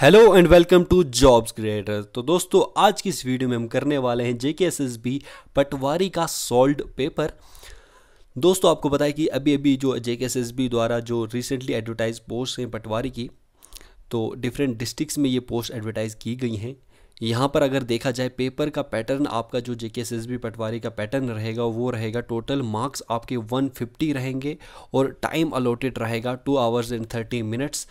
Hello and welcome to jobs creator तो दोस्तों आज की इस वीडियो में हम करने वाले हैं J S S B Patwari का सॉल्ड पेपर दोस्तों आपको बताया कि अभी अभी जो जे एस एस बी द्वारा जो रिसेंटली एडवर्टाइज पोस्ट हैं पटवारी की तो डिफरेंट डिस्ट्रिक्स में ये पोस्ट एडवर्टाइज की गई हैं यहाँ पर अगर देखा जाए पेपर का पैटर्न आपका जो जे के एस एस बी पटवारी का पैटर्न रहेगा वो रहेगा टोटल मार्क्स आपके 150 रहेंगे और टाइम अलॉटेड रहेगा two hours and thirty minutes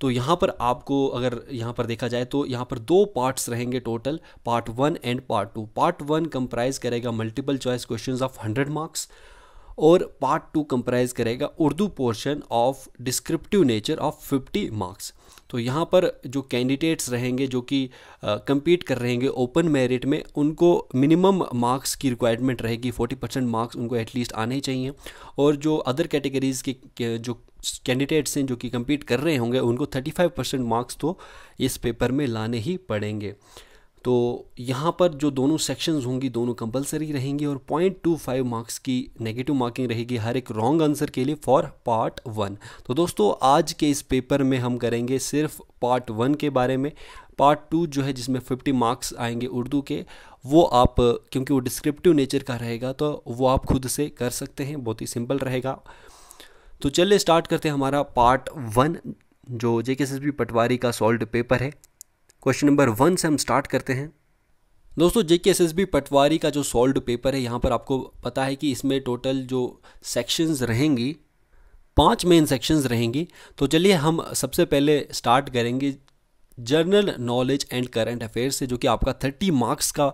तो यहाँ पर आपको अगर यहाँ पर देखा जाए तो यहाँ पर दो पार्ट्स रहेंगे total part one and part two part one comprise करेगा multiple choice questions of hundred marks और पार्ट टू कंप्राइज करेगा Urdu portion of descriptive nature of fifty marks तो यहाँ पर जो कैंडिडेट्स रहेंगे जो कि कम्पीट कर रहेंगे ओपन मेरिट में उनको मिनिमम मार्क्स की रिक्वायरमेंट रहेगी फोर्टी परसेंट मार्क्स उनको एटलीस्ट आने चाहिए और जो अदर कैटेगरीज़ के, के जो कैंडिडेट्स हैं जो कि कम्पीट कर रहे होंगे उनको 35 परसेंट मार्क्स तो इस पेपर में लाने ही पड़ेंगे तो यहाँ पर जो दोनों सेक्शंस होंगी दोनों कंपलसरी रहेंगी और पॉइंट टू फाइव मार्क्स की नेगेटिव मार्किंग रहेगी हर एक रॉन्ग आंसर के लिए फॉर पार्ट वन तो दोस्तों आज के इस पेपर में हम करेंगे सिर्फ पार्ट वन के बारे में पार्ट टू जो है जिसमें फिफ्टी मार्क्स आएंगे उर्दू के वो आप क्योंकि वो डिस्क्रिप्टिव नेचर का रहेगा तो वो आप खुद से कर सकते हैं बहुत ही सिंपल रहेगा तो चलिए स्टार्ट करते हैं हमारा पार्ट वन जो जे के एस एस बी पटवारी का सॉल्ट पेपर है क्वेश्चन नंबर वन से हम स्टार्ट करते हैं दोस्तों जे के एस एस बी पटवारी का जो सॉल्ट पेपर है यहाँ पर आपको पता है कि इसमें टोटल जो सेक्शंस रहेंगी पांच मेन सेक्शंस रहेंगी तो चलिए हम सबसे पहले स्टार्ट करेंगे general knowledge and current affairs से जो कि आपका थर्टी मार्क्स का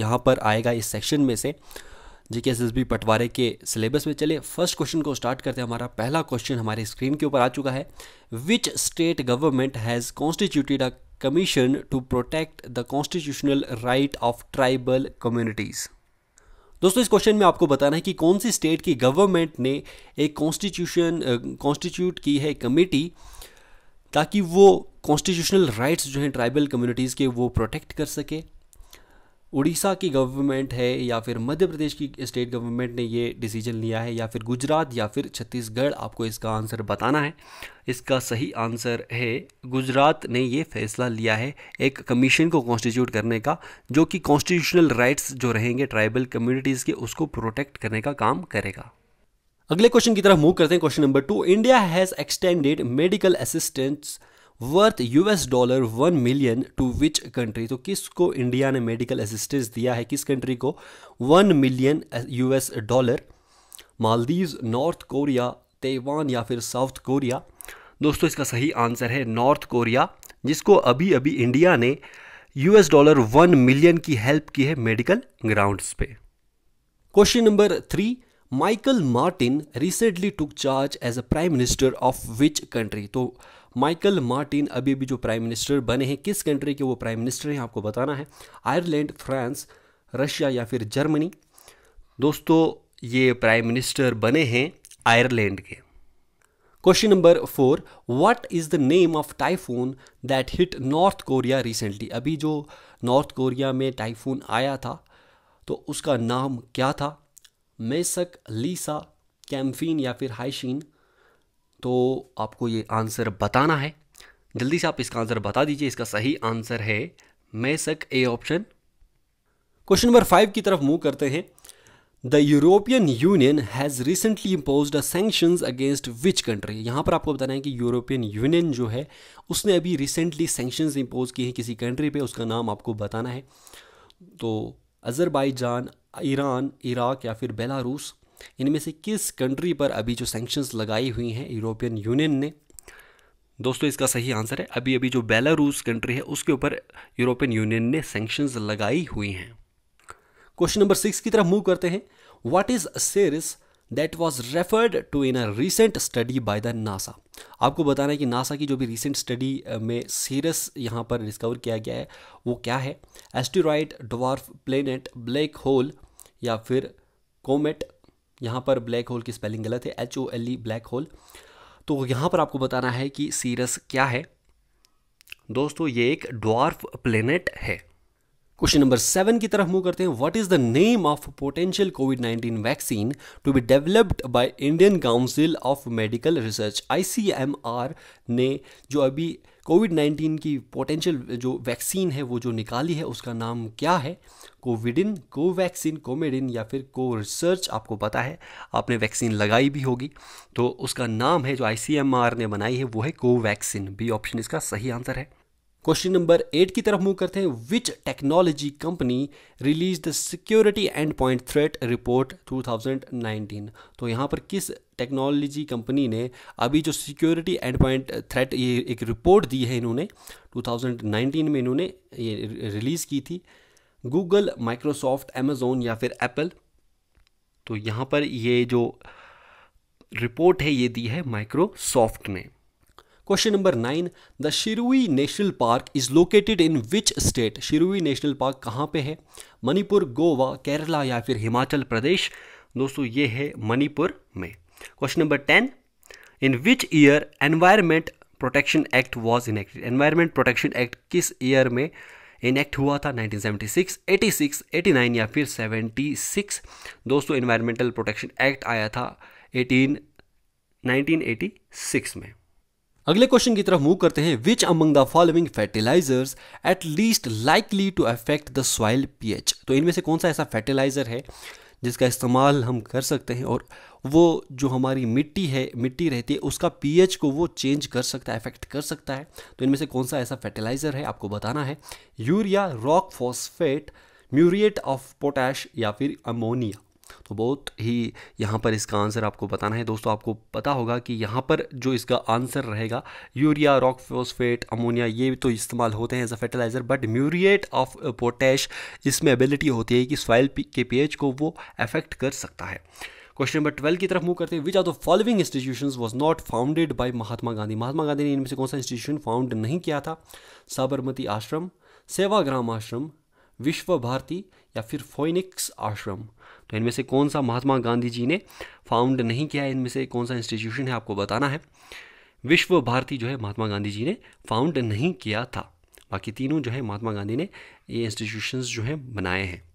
यहाँ पर आएगा इस सेक्शन में से जीके एस पटवारे के सिलेबस में चले फर्स्ट क्वेश्चन को स्टार्ट करते हैं हमारा पहला क्वेश्चन हमारे स्क्रीन के ऊपर आ चुका है which state government has constituted a commission to protect the constitutional right of tribal communities दोस्तों इस क्वेश्चन में आपको बताना है कि कौन सी स्टेट की गवर्नमेंट ने एक कॉन्स्टिट्यूशन कॉन्स्टिट्यूट की है कमेटी ताकि वो कॉन्स्टिट्यूशनल राइट्स जो हैं ट्राइबल कम्युनिटीज़ के वो प्रोटेक्ट कर सके उड़ीसा की गवर्नमेंट है या फिर मध्य प्रदेश की स्टेट गवर्नमेंट ने ये डिसीजन लिया है या फिर गुजरात या फिर छत्तीसगढ़ आपको इसका आंसर बताना है इसका सही आंसर है गुजरात ने ये फैसला लिया है एक कमीशन को कॉन्स्टिट्यूट करने का जो कि कॉन्स्टिट्यूशनल राइट्स जो रहेंगे ट्राइबल कम्युनिटीज़ के उसको प्रोटेक्ट करने का काम करेगा अगले क्वेश्चन की तरफ मूव करते हैं question number two India has extended medical assistants worth US dollar one million to which country तो किसको इंडिया ने मेडिकल असिस्टेंस दिया है किस कंट्री को one million US dollar Maldives North Korea Taiwan या फिर साउथ कोरिया दोस्तों इसका सही आंसर है नॉर्थ कोरिया जिसको अभी अभी इंडिया ने यूएस डॉलर वन मिलियन की हेल्प की है मेडिकल ग्राउंड्स पे question number three Michael Martin recently took charge as a prime minister of which country तो माइकल मार्टिन अभी भी जो प्राइम मिनिस्टर बने हैं किस कंट्री के वो प्राइम मिनिस्टर हैं आपको बताना है आयरलैंड फ्रांस रशिया या फिर जर्मनी दोस्तों ये प्राइम मिनिस्टर बने हैं आयरलैंड के question number four what is the name of typhoon that hit North Korea recently अभी जो नॉर्थ कोरिया में टाइफून आया था तो उसका नाम क्या था मेसक लीसा कैम्फीन या फिर हाइशीन तो आपको ये आंसर बताना है जल्दी से आप इसका आंसर बता दीजिए इसका सही आंसर है Maysak A option question number five की तरफ मूव करते हैं the European Union has recently impose a against which country यहाँ पर आपको बताना है कि यूरोपियन यूनियन जो है उसने अभी रिसेंटली सेंक्शन इम्पोज किए हैं किसी कंट्री पे उसका नाम आपको बताना है तो अज़रबाईजान ईरान इराक या फिर बेलारूस इनमें से किस कंट्री पर अभी जो सेंक्शंस लगाई हुई हैं यूरोपियन यूनियन ने दोस्तों इसका सही आंसर है अभी अभी जो बेलारूस कंट्री है उसके ऊपर यूरोपियन यूनियन ने सेंक्शंस लगाई हुई हैं क्वेश्चन नंबर सिक्स की तरफ मूव करते हैं what is Ceres that was referred to in a recent study by the NASA आपको बताना है कि नासा की जो भी रिसेंट स्टडी में सीरस यहाँ पर डिस्कवर किया गया है वो क्या है asteroid dwarf planet black hole या फिर कोमेट यहाँ पर ब्लैक होल की स्पेलिंग गलत है H O L E black hole तो यहाँ पर आपको बताना है कि सीरस क्या है दोस्तों ये एक ड्वार्फ प्लेनेट है क्वेश्चन नंबर सेवन की तरफ मूव करते हैं what is the name of potential COVID nineteen vaccine to be developed by Indian Council of Medical Research ICMR ने जो अभी कोविड नाइन्टीन की पोटेंशियल जो वैक्सीन है वो जो निकाली है उसका नाम क्या है कोविडिन कोवैक्सीन कोमेडिन या फिर को रिसर्च आपको पता है आपने वैक्सीन लगाई भी होगी तो उसका नाम है जो आई ने बनाई है वो है कोवैक्सीन बी ऑप्शन इसका सही आंसर है क्वेश्चन नंबर एट की तरफ मूव करते हैं which technology company release the security end point threat report 2019 तो यहाँ पर किस टेक्नोलॉजी कंपनी ने अभी जो सिक्योरिटी एंड पॉइंट थ्रेट ये एक रिपोर्ट दी है इन्होंने 2019 में इन्होंने ये रिलीज़ की थी गूगल माइक्रोसॉफ्ट अमेज़ोन या फिर एप्पल तो यहाँ पर ये जो रिपोर्ट है ये दी है माइक्रोसॉफ्ट ने question number nine the Shirui National Park is located in which state Shirui National Park कहाँ पे है मणिपुर गोवा केरला या फिर हिमाचल प्रदेश दोस्तों ये है मणिपुर में question number ten in which year environment protection act was enacted environment protection act किस ईयर में इनेक्ट हुआ था 1976, 86, 89 या फिर 76 दोस्तों इन्वायरमेंटल प्रोटेक्शन एक्ट आया था 18 1986 में अगले क्वेश्चन की तरफ मूव करते हैं which among the following fertilizers at least likely to affect the soil pH तो इनमें से कौन सा ऐसा फर्टिलाइजर है जिसका इस्तेमाल हम कर सकते हैं और वो जो हमारी मिट्टी है मिट्टी रहती है उसका पीएच को वो चेंज कर सकता है अफेक्ट कर सकता है तो इनमें से कौन सा ऐसा फर्टिलाइज़र है आपको बताना है urea rock phosphate muriate of potash या फिर अमोनिया तो बहुत ही यहाँ पर इसका आंसर आपको बताना है दोस्तों आपको पता होगा कि यहाँ पर जो इसका आंसर रहेगा यूरिया रॉक फोस्फेट अमोनिया ये तो इस्तेमाल होते हैं as a fertilizer but muriate of potash इसमें एबिलिटी होती है कि सॉइल के पीएच को वो अफेक्ट कर सकता है क्वेश्चन नंबर ट्वेल्व की तरफ मूव करते हैं which are the following institution was not founded by Mahatma Gandhi Mahatma Gandhi ने इनमें से कौन सा इंस्टीट्यूशन फाउंड नहीं किया था साबरमती आश्रम सेवाग्राम आश्रम विश्व भारती या फिर फोइनिक्स आश्रम तो इनमें से कौन सा महात्मा गांधी जी ने फाउंड नहीं किया है इनमें से कौन सा इंस्टीट्यूशन है आपको बताना है विश्व भारती जो है महात्मा गांधी जी ने फाउंड नहीं किया था बाकी तीनों जो है महात्मा गांधी ने ये इंस्टीट्यूशंस जो है बनाए हैं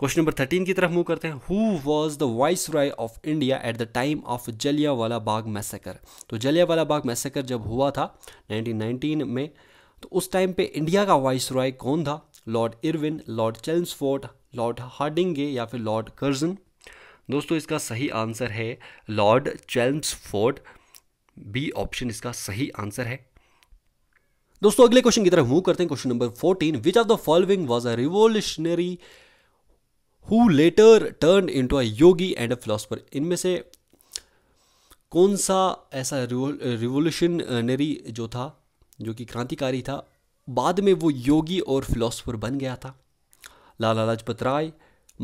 क्वेश्चन नंबर थर्टीन की तरफ मूव करते हैं who was the viceroy of India at the time of Jallianwala Bagh massacre तो जलिया वाला बाग मैसेकर जब हुआ था 1919 में तो उस टाइम पे इंडिया का वाइस रॉय कौन था Lord Irwin Lord Chelmsford Lord Hardinge या फिर लॉर्ड कर्जन दोस्तों इसका सही आंसर है लॉर्ड चेल्सफोर्ड बी ऑप्शन इसका सही आंसर है दोस्तों अगले क्वेश्चन की तरफ मूव करते हैं question number fourteen which of the following was a revolutionary who later turn into a yogi and a philosopher इनमें से कौन सा ऐसा रिवोल्यूशनरी जो था जो कि क्रांतिकारी था बाद में वो योगी और फिलोसफर बन गया था लाला लाजपत राय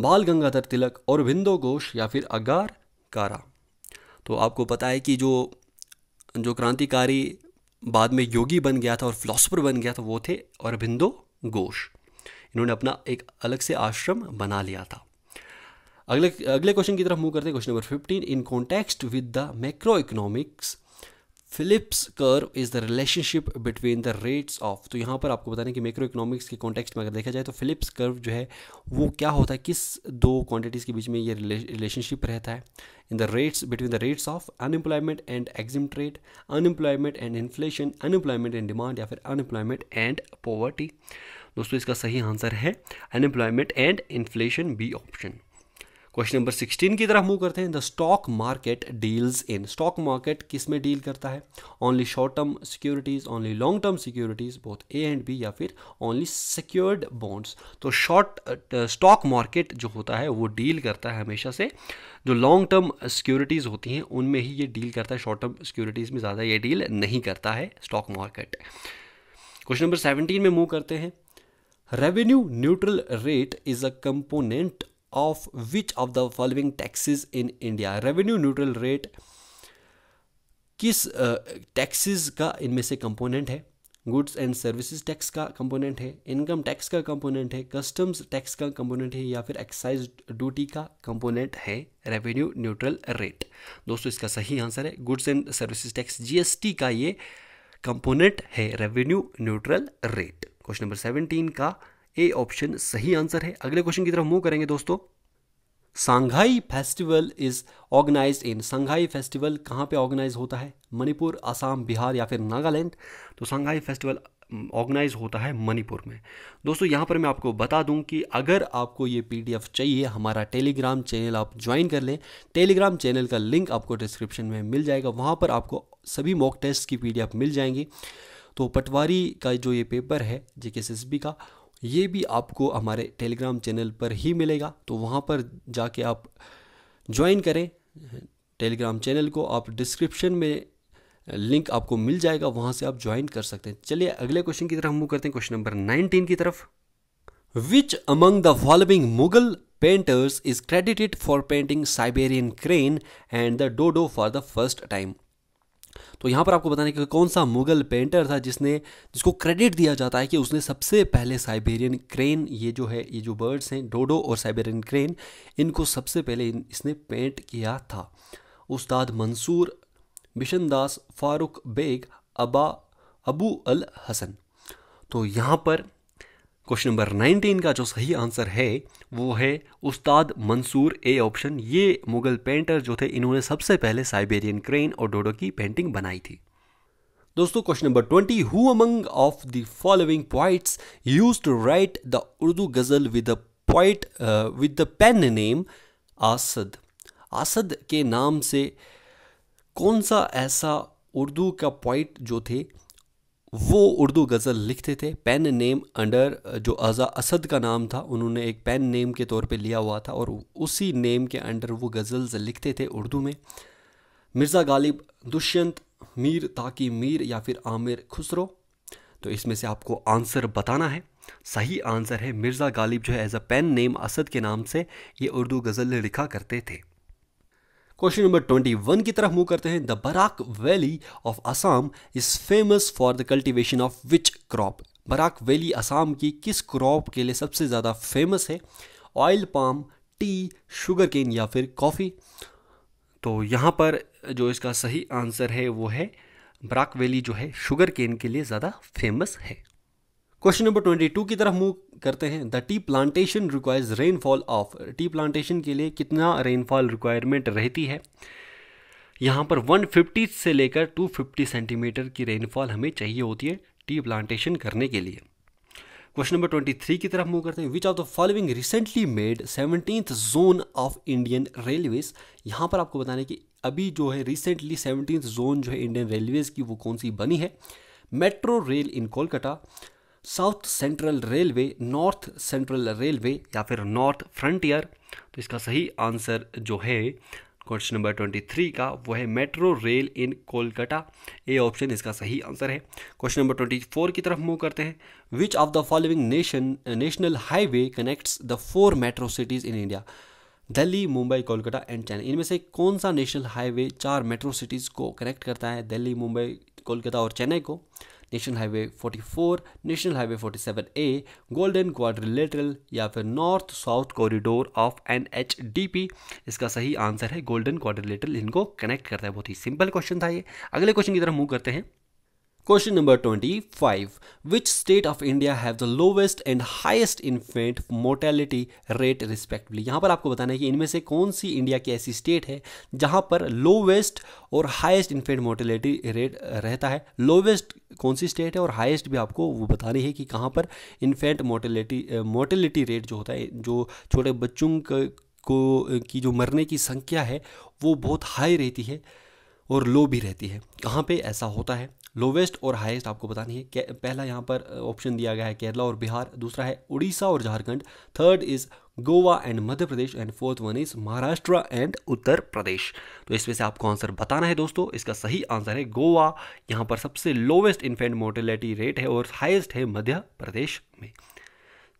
बाल गंगाधर तिलक और बिंदो घोष या फिर अगार कारा तो आपको पता है कि जो जो क्रांतिकारी बाद में योगी बन गया था और फिलोसफर बन गया था वो थे और बिंदो घोष इन्होंने अपना एक अलग से आश्रम बना लिया था अगले अगले क्वेश्चन की तरफ मूव करते हैं question number fifteen in context with the macro economics Phillips curve is the relationship between the rates of तो यहाँ पर आपको बताने कि मैक्रो इकोनॉमिक्स के कॉन्टेक्स्ट में अगर देखा जाए तो फिलिप्स कर्व जो है वो क्या होता है किस दो क्वांटिटीज़ के बीच में ये रिलेशनशिप रहता है in the rates between the rates of unemployment and exim rate unemployment and inflation unemployment and demand या फिर अनएम्प्लॉयमेंट एंड पॉवर्टी दोस्तों इसका सही आंसर है unemployment and inflation B option question number sixteen की तरफ मूव करते हैं the stock market deals in stock market किस में डील करता है only short term securities only long term securities both A and B या फिर ओनली सिक्योर्ड बॉन्ड्स तो शॉर्ट स्टॉक मार्केट जो होता है वो डील करता है हमेशा से जो लॉन्ग टर्म सिक्योरिटीज़ होती हैं उनमें ही ये डील करता है शॉर्ट टर्म सिक्योरिटीज़ में ज़्यादा ये डील नहीं करता है stock market question number seventeen में मूव करते हैं Revenue neutral rate is a component of which of the following taxes in India? Revenue neutral rate किस टैक्सेस uh, का इनमें से कंपोनेंट है गुड्स एंड सर्विसेज टैक्स का कंपोनेंट है इनकम टैक्स का कंपोनेंट है कस्टम्स टैक्स का कंपोनेंट है या फिर एक्साइज ड्यूटी का कंपोनेंट है रेवेन्यू न्यूट्रल रेट दोस्तों इसका सही आंसर है goods and services tax GST का ये कंपोनेंट है revenue neutral rate question number seventeen का ए ऑप्शन सही आंसर है अगले क्वेश्चन की तरफ मूव करेंगे दोस्तों Sangai festival is organize in Sangai festival कहाँ पे ऑर्गेनाइज होता है मणिपुर आसाम बिहार या फिर नागालैंड तो सांघाई फेस्टिवल ऑर्गेनाइज होता है मणिपुर में दोस्तों यहाँ पर मैं आपको बता दूँ कि अगर आपको ये पीडीएफ चाहिए हमारा टेलीग्राम चैनल आप ज्वाइन कर लें टेलीग्राम चैनल का लिंक आपको डिस्क्रिप्शन में मिल जाएगा वहाँ पर आपको सभी मॉक टेस्ट की पी मिल जाएंगी तो पटवारी का जो ये पेपर है जे का ये भी आपको हमारे टेलीग्राम चैनल पर ही मिलेगा तो वहाँ पर जाके आप ज्वाइन करें टेलीग्राम चैनल को आप डिस्क्रिप्शन में लिंक आपको मिल जाएगा वहाँ से आप ज्वाइन कर सकते हैं चलिए अगले क्वेश्चन की तरफ हम मूव करते हैं क्वेश्चन नंबर नाइनटीन की तरफ which among the following Mughal painters is credited for painting Siberian crane and the dodo for the first time तो यहाँ पर आपको बताने का कौन सा मुगल पेंटर था जिसने जिसको क्रेडिट दिया जाता है कि उसने सबसे पहले साइबेरियन क्रेन ये जो है ये जो बर्ड्स हैं डोडो और साइबेरियन क्रेन इनको सबसे पहले इन इसने पेंट किया था उस्ताद मंसूर बिशन दास फारूक बेग अबा अबू अल हसन तो यहाँ पर क्वेश्चन नंबर नाइनटीन का जो सही आंसर है वो है उस्ताद मंसूर ए ऑप्शन ये मुग़ल पेंटर जो थे इन्होंने सबसे पहले साइबेरियन क्रेन और डोडो की पेंटिंग बनाई थी दोस्तों question number twenty who among of the following poets use to write the Urdu ghazal with a poet with the pen name Asad Asad के नाम से कौन सा ऐसा उर्दू का पॉइंट जो थे वो उर्दू गज़ल लिखते थे पेन नेम अंडर जो अज़ा असद का नाम था उन्होंने एक पेन नेम के तौर पे लिया हुआ था और उसी नेम के अंडर वो गज़ल्स लिखते थे उर्दू में मिर्ज़ा गालिब दुष्यंत मीर ताकि मीर या फिर आमिर खुसरो तो इसमें से आपको आंसर बताना है सही आंसर है मिर्ज़ा गालिब जो है as a pen name Asad के नाम से ये उर्दू गज़ल लिखा करते थे क्वेश्चन नंबर ट्वेंटी वन की तरफ मूव करते हैं the Barak Valley of Assam is famous for the cultivation of which crop Barak Valley Assam की किस क्रॉप के लिए सबसे ज़्यादा फेमस है oil palm tea sugar cane या फिर कॉफ़ी तो यहाँ पर जो इसका सही आंसर है वो है ब्राक वैली जो है शुगर केन के लिए ज़्यादा फेमस है क्वेश्चन नंबर ट्वेंटी टू की तरफ मूव करते हैं the tea plantation requires rainfall of tea plantation के लिए कितना रेनफॉल रिक्वायरमेंट रहती है यहाँ पर 150 से लेकर 250 सेंटीमीटर की रेनफॉल हमें चाहिए होती है टी प्लांटेशन करने के लिए क्वेश्चन नंबर 23 की तरफ मूव करते हैं which of the following recently made seventeen zone of Indian Railways यहाँ पर आपको बताने की कि अभी जो है रिसेंटली सेवनटीन जोन जो है इंडियन रेलवेज की वो कौन सी बनी है metro rail in Kolkata South Central Railway North Central Railway या फिर नॉर्थ फ्रंटियर तो इसका सही आंसर जो है क्वेश्चन नंबर ट्वेंटी थ्री का वो है metro rail in Kolkata A option इसका सही आंसर है क्वेश्चन नंबर ट्वेंटी फोर की तरफ मूव करते हैं which of the following nation national highway connects the four metro cities in India Delhi Mumbai Kolkata and Chennai इनमें से कौन सा नेशनल हाईवे चार मेट्रो सिटीज़ को कनेक्ट करता है दिल्ली मुंबई कोलकाता और चेन्नई को national highway 44, national highway 47A, golden quadrilateral या फिर नॉर्थ साउथ कॉरिडोर ऑफ एन इसका सही आंसर है गोल्डन क्वाड्रिलेटरल इनको कनेक्ट करता है बहुत ही सिंपल क्वेश्चन था ये अगले क्वेश्चन की तरफ मूव करते हैं Question number 25. Which state of India have the lowest and highest infant mortality rate respectively? यहाँ पर आपको बताना है कि इनमें से कौन सी इंडिया की ऐसी स्टेट है जहाँ पर लोवेस्ट और हाइस्ट इन्फेंट मोर्टेलिटी रेट रहता है लोवेस्ट कौन सी स्टेट है और हाइस्ट भी आपको वो बतानी है कि कहाँ पर इन्फेंट मोर्टेलिटी मोर्टेलिटी रेट जो होता है जो छोटे बच्चों को की जो मरने की संख्या है वो बहुत हाई रहती है और लो भी रहती है कहाँ पे ऐसा होता है लोवेस्ट और हाईएस्ट आपको पता नहीं है पहला यहाँ पर ऑप्शन दिया गया है केरला और बिहार दूसरा है उड़ीसा और Jharkhand third is Goa and Madhya Pradesh and fourth one is Maharashtra and Uttar Pradesh तो इसमें से आपको आंसर बताना है दोस्तों इसका सही आंसर है गोवा यहाँ पर सबसे लोवेस्ट इन्फेंट मोर्टेलिटी रेट है और हाइस्ट है मध्य प्रदेश में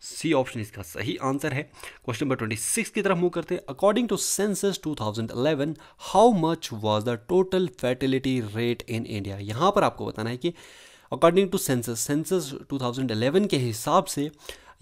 सी ऑप्शन इसका सही आंसर है क्वेश्चन नंबर ट्वेंटी सिक्स की तरफ मूव करते हैं according to census 2011 how much was the total fertility rate in India यहां पर आपको बताना है कि अकॉर्डिंग टू सेंसस सेंसस 2011 के हिसाब से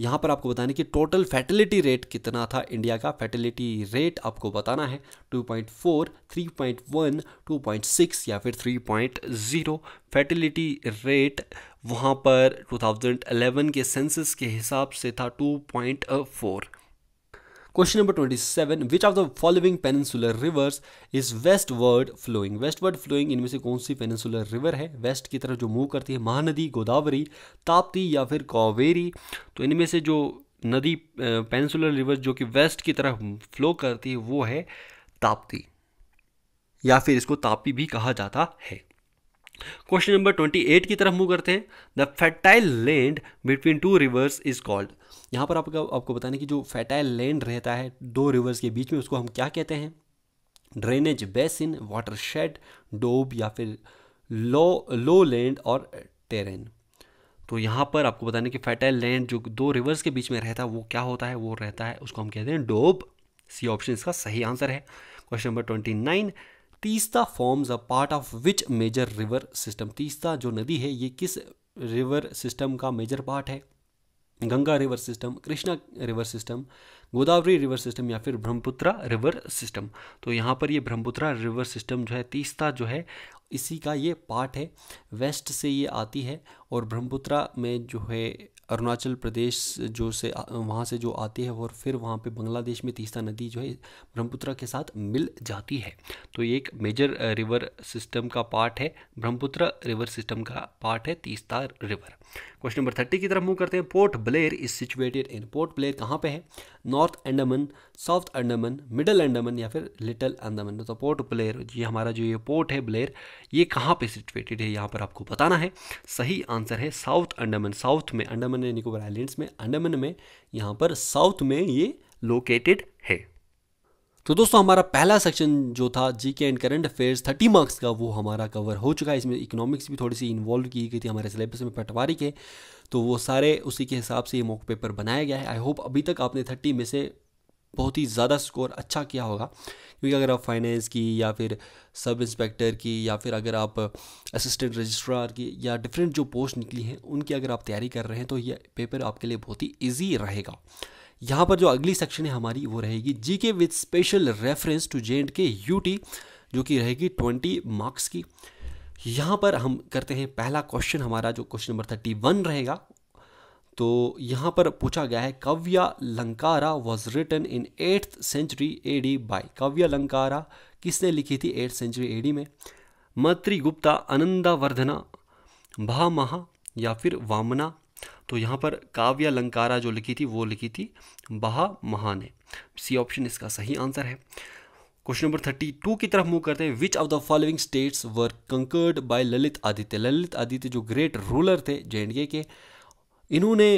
यहाँ पर आपको है कि टोटल फैटिलिटी रेट कितना था इंडिया का फर्टिलिटी रेट आपको बताना है 2.4, 3.1, 2.6 या फिर 3.0 फैटिलिटी रेट वहाँ पर 2011 के सेंसस के हिसाब से था 2.4 seven which 27 the following peninsular rivers is westward flowing westward flowing इनमें से कौन सी पेनसुलर रिवर है वेस्ट की तरफ जो मूव करती है महानदी गोदावरी ताप्ती या फिर कावेरी तो इनमें से जो नदी पेनसुलर रिवर जो कि वेस्ट की तरफ फ्लो करती है वो है ताप्ती या फिर इसको तापी भी कहा जाता है क्वेश्चन नंबर 28 की तरफ मूव करते हैं the fertile land between two rivers is called यहाँ पर आपको आपको बताने की जो फैटाइल लैंड रहता है दो रिवर्स के बीच में उसको हम क्या कहते हैं ड्रेनेज बेसिन वाटरशेड डोब या फिर लो लो लैंड और टेरेन तो यहाँ पर आपको बताने की फैटाइल लैंड जो दो रिवर्स के बीच में रहता है वो क्या होता है वो रहता है उसको हम कहते हैं डोब सी ऑप्शन इसका सही आंसर है question number twenty nine Teesta forms a part of which major river system Teesta जो नदी है ये किस रिवर सिस्टम का मेजर पार्ट है Ganga river system Krishna river system Godavari river system या फिर ब्रह्मपुत्रा रिवर सिस्टम तो यहाँ पर ये ब्रह्मपुत्रा रिवर सिस्टम जो है तीस्ता जो है इसी का ये पार्ट है वेस्ट से ये आती है और ब्रह्मपुत्रा में जो है अरुणाचल प्रदेश जो से वहाँ से जो आती है और फिर वहाँ पे बांग्लादेश में तीस्ता नदी जो है ब्रह्मपुत्र के साथ मिल जाती है तो ये एक मेजर रिवर सिस्टम का पार्ट है ब्रह्मपुत्र रिवर सिस्टम का पार्ट है Teesta river question number thirty की तरफ मूव करते हैं Port Blair is situated in Port Blair कहाँ पे है north Andaman south Andaman middle Andaman या फिर लिटल अंडमन तो पोर्ट ब्लेयर ये हमारा जो ये पोर्ट है ब्लेयर ये कहाँ पे सिचुएटेड है यहाँ पर आपको बताना है सही आंसर है साउथ अंडमन साउथ में अंडमान निकोबर आइलैंड्स में अंडमन में यहाँ पर साउथ में ये लोकेटेड है तो दोस्तों हमारा पहला सेक्शन जो था G K and current affairs thirty marks का वो हमारा कवर हो चुका है इसमें इकोनॉमिक्स भी थोड़ी सी इन्वॉल्व की गई थी हमारे सिलेबस में पटवारी के तो वो सारे उसी के हिसाब से ये मॉक पेपर बनाया गया है आई होप अभी तक आपने थर्टी में से बहुत ही ज़्यादा स्कोर अच्छा किया होगा क्योंकि अगर आप फाइनेंस की या फिर सब इंस्पेक्टर की या फिर अगर आप असिस्टेंट रजिस्ट्रार की या डिफरेंट जो पोस्ट निकली हैं उनकी अगर आप तैयारी कर रहे हैं तो ये पेपर आपके लिए बहुत ही ईजी रहेगा यहाँ पर जो अगली सेक्शन है हमारी वो रहेगी G K with special reference to J and K U T जो कि रहेगी ट्वेंटी मार्क्स की यहाँ पर हम करते हैं पहला क्वेश्चन हमारा जो क्वेश्चन नंबर थर्टी वन रहेगा तो यहाँ पर पूछा गया है Kavyalankara was written in eighth century A D by Kavyalankara किसने लिखी थी एट्थ सेंचुरी ए डी में मत्री गुप्ता अनंदावर्धना भामहा या फिर वामना तो यहाँ पर काव्य अलंकारा जो लिखी थी वो लिखी थी बहा महा ने सी ऑप्शन इसका सही आंसर है क्वेश्चन नंबर थर्टी टू की तरफ मूव करते हैं which of the following states were conquered by Lalitaditya Lalitaditya जो ग्रेट रूलर थे जे के इन्होंने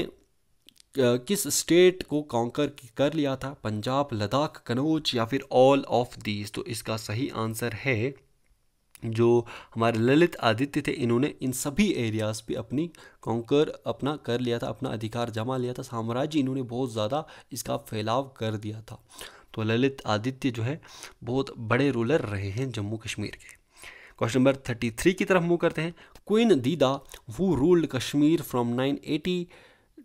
किस स्टेट को कॉन्कर कर लिया था पंजाब लद्दाख कनौज या फिर ऑल ऑफ दीज तो इसका सही आंसर है जो हमारे ललित आदित्य थे इन्होंने इन सभी एरियाज़ पे अपनी कॉन्कर अपना कर लिया था अपना अधिकार जमा लिया था साम्राज्य इन्होंने बहुत ज़्यादा इसका फैलाव कर दिया था तो ललित आदित्य जो है बहुत बड़े रूलर रहे हैं जम्मू कश्मीर के क्वेश्चन नंबर थर्टी थ्री की तरफ मूव करते हैं क्वीन दीदा वो ruled Kashmir from nine eighty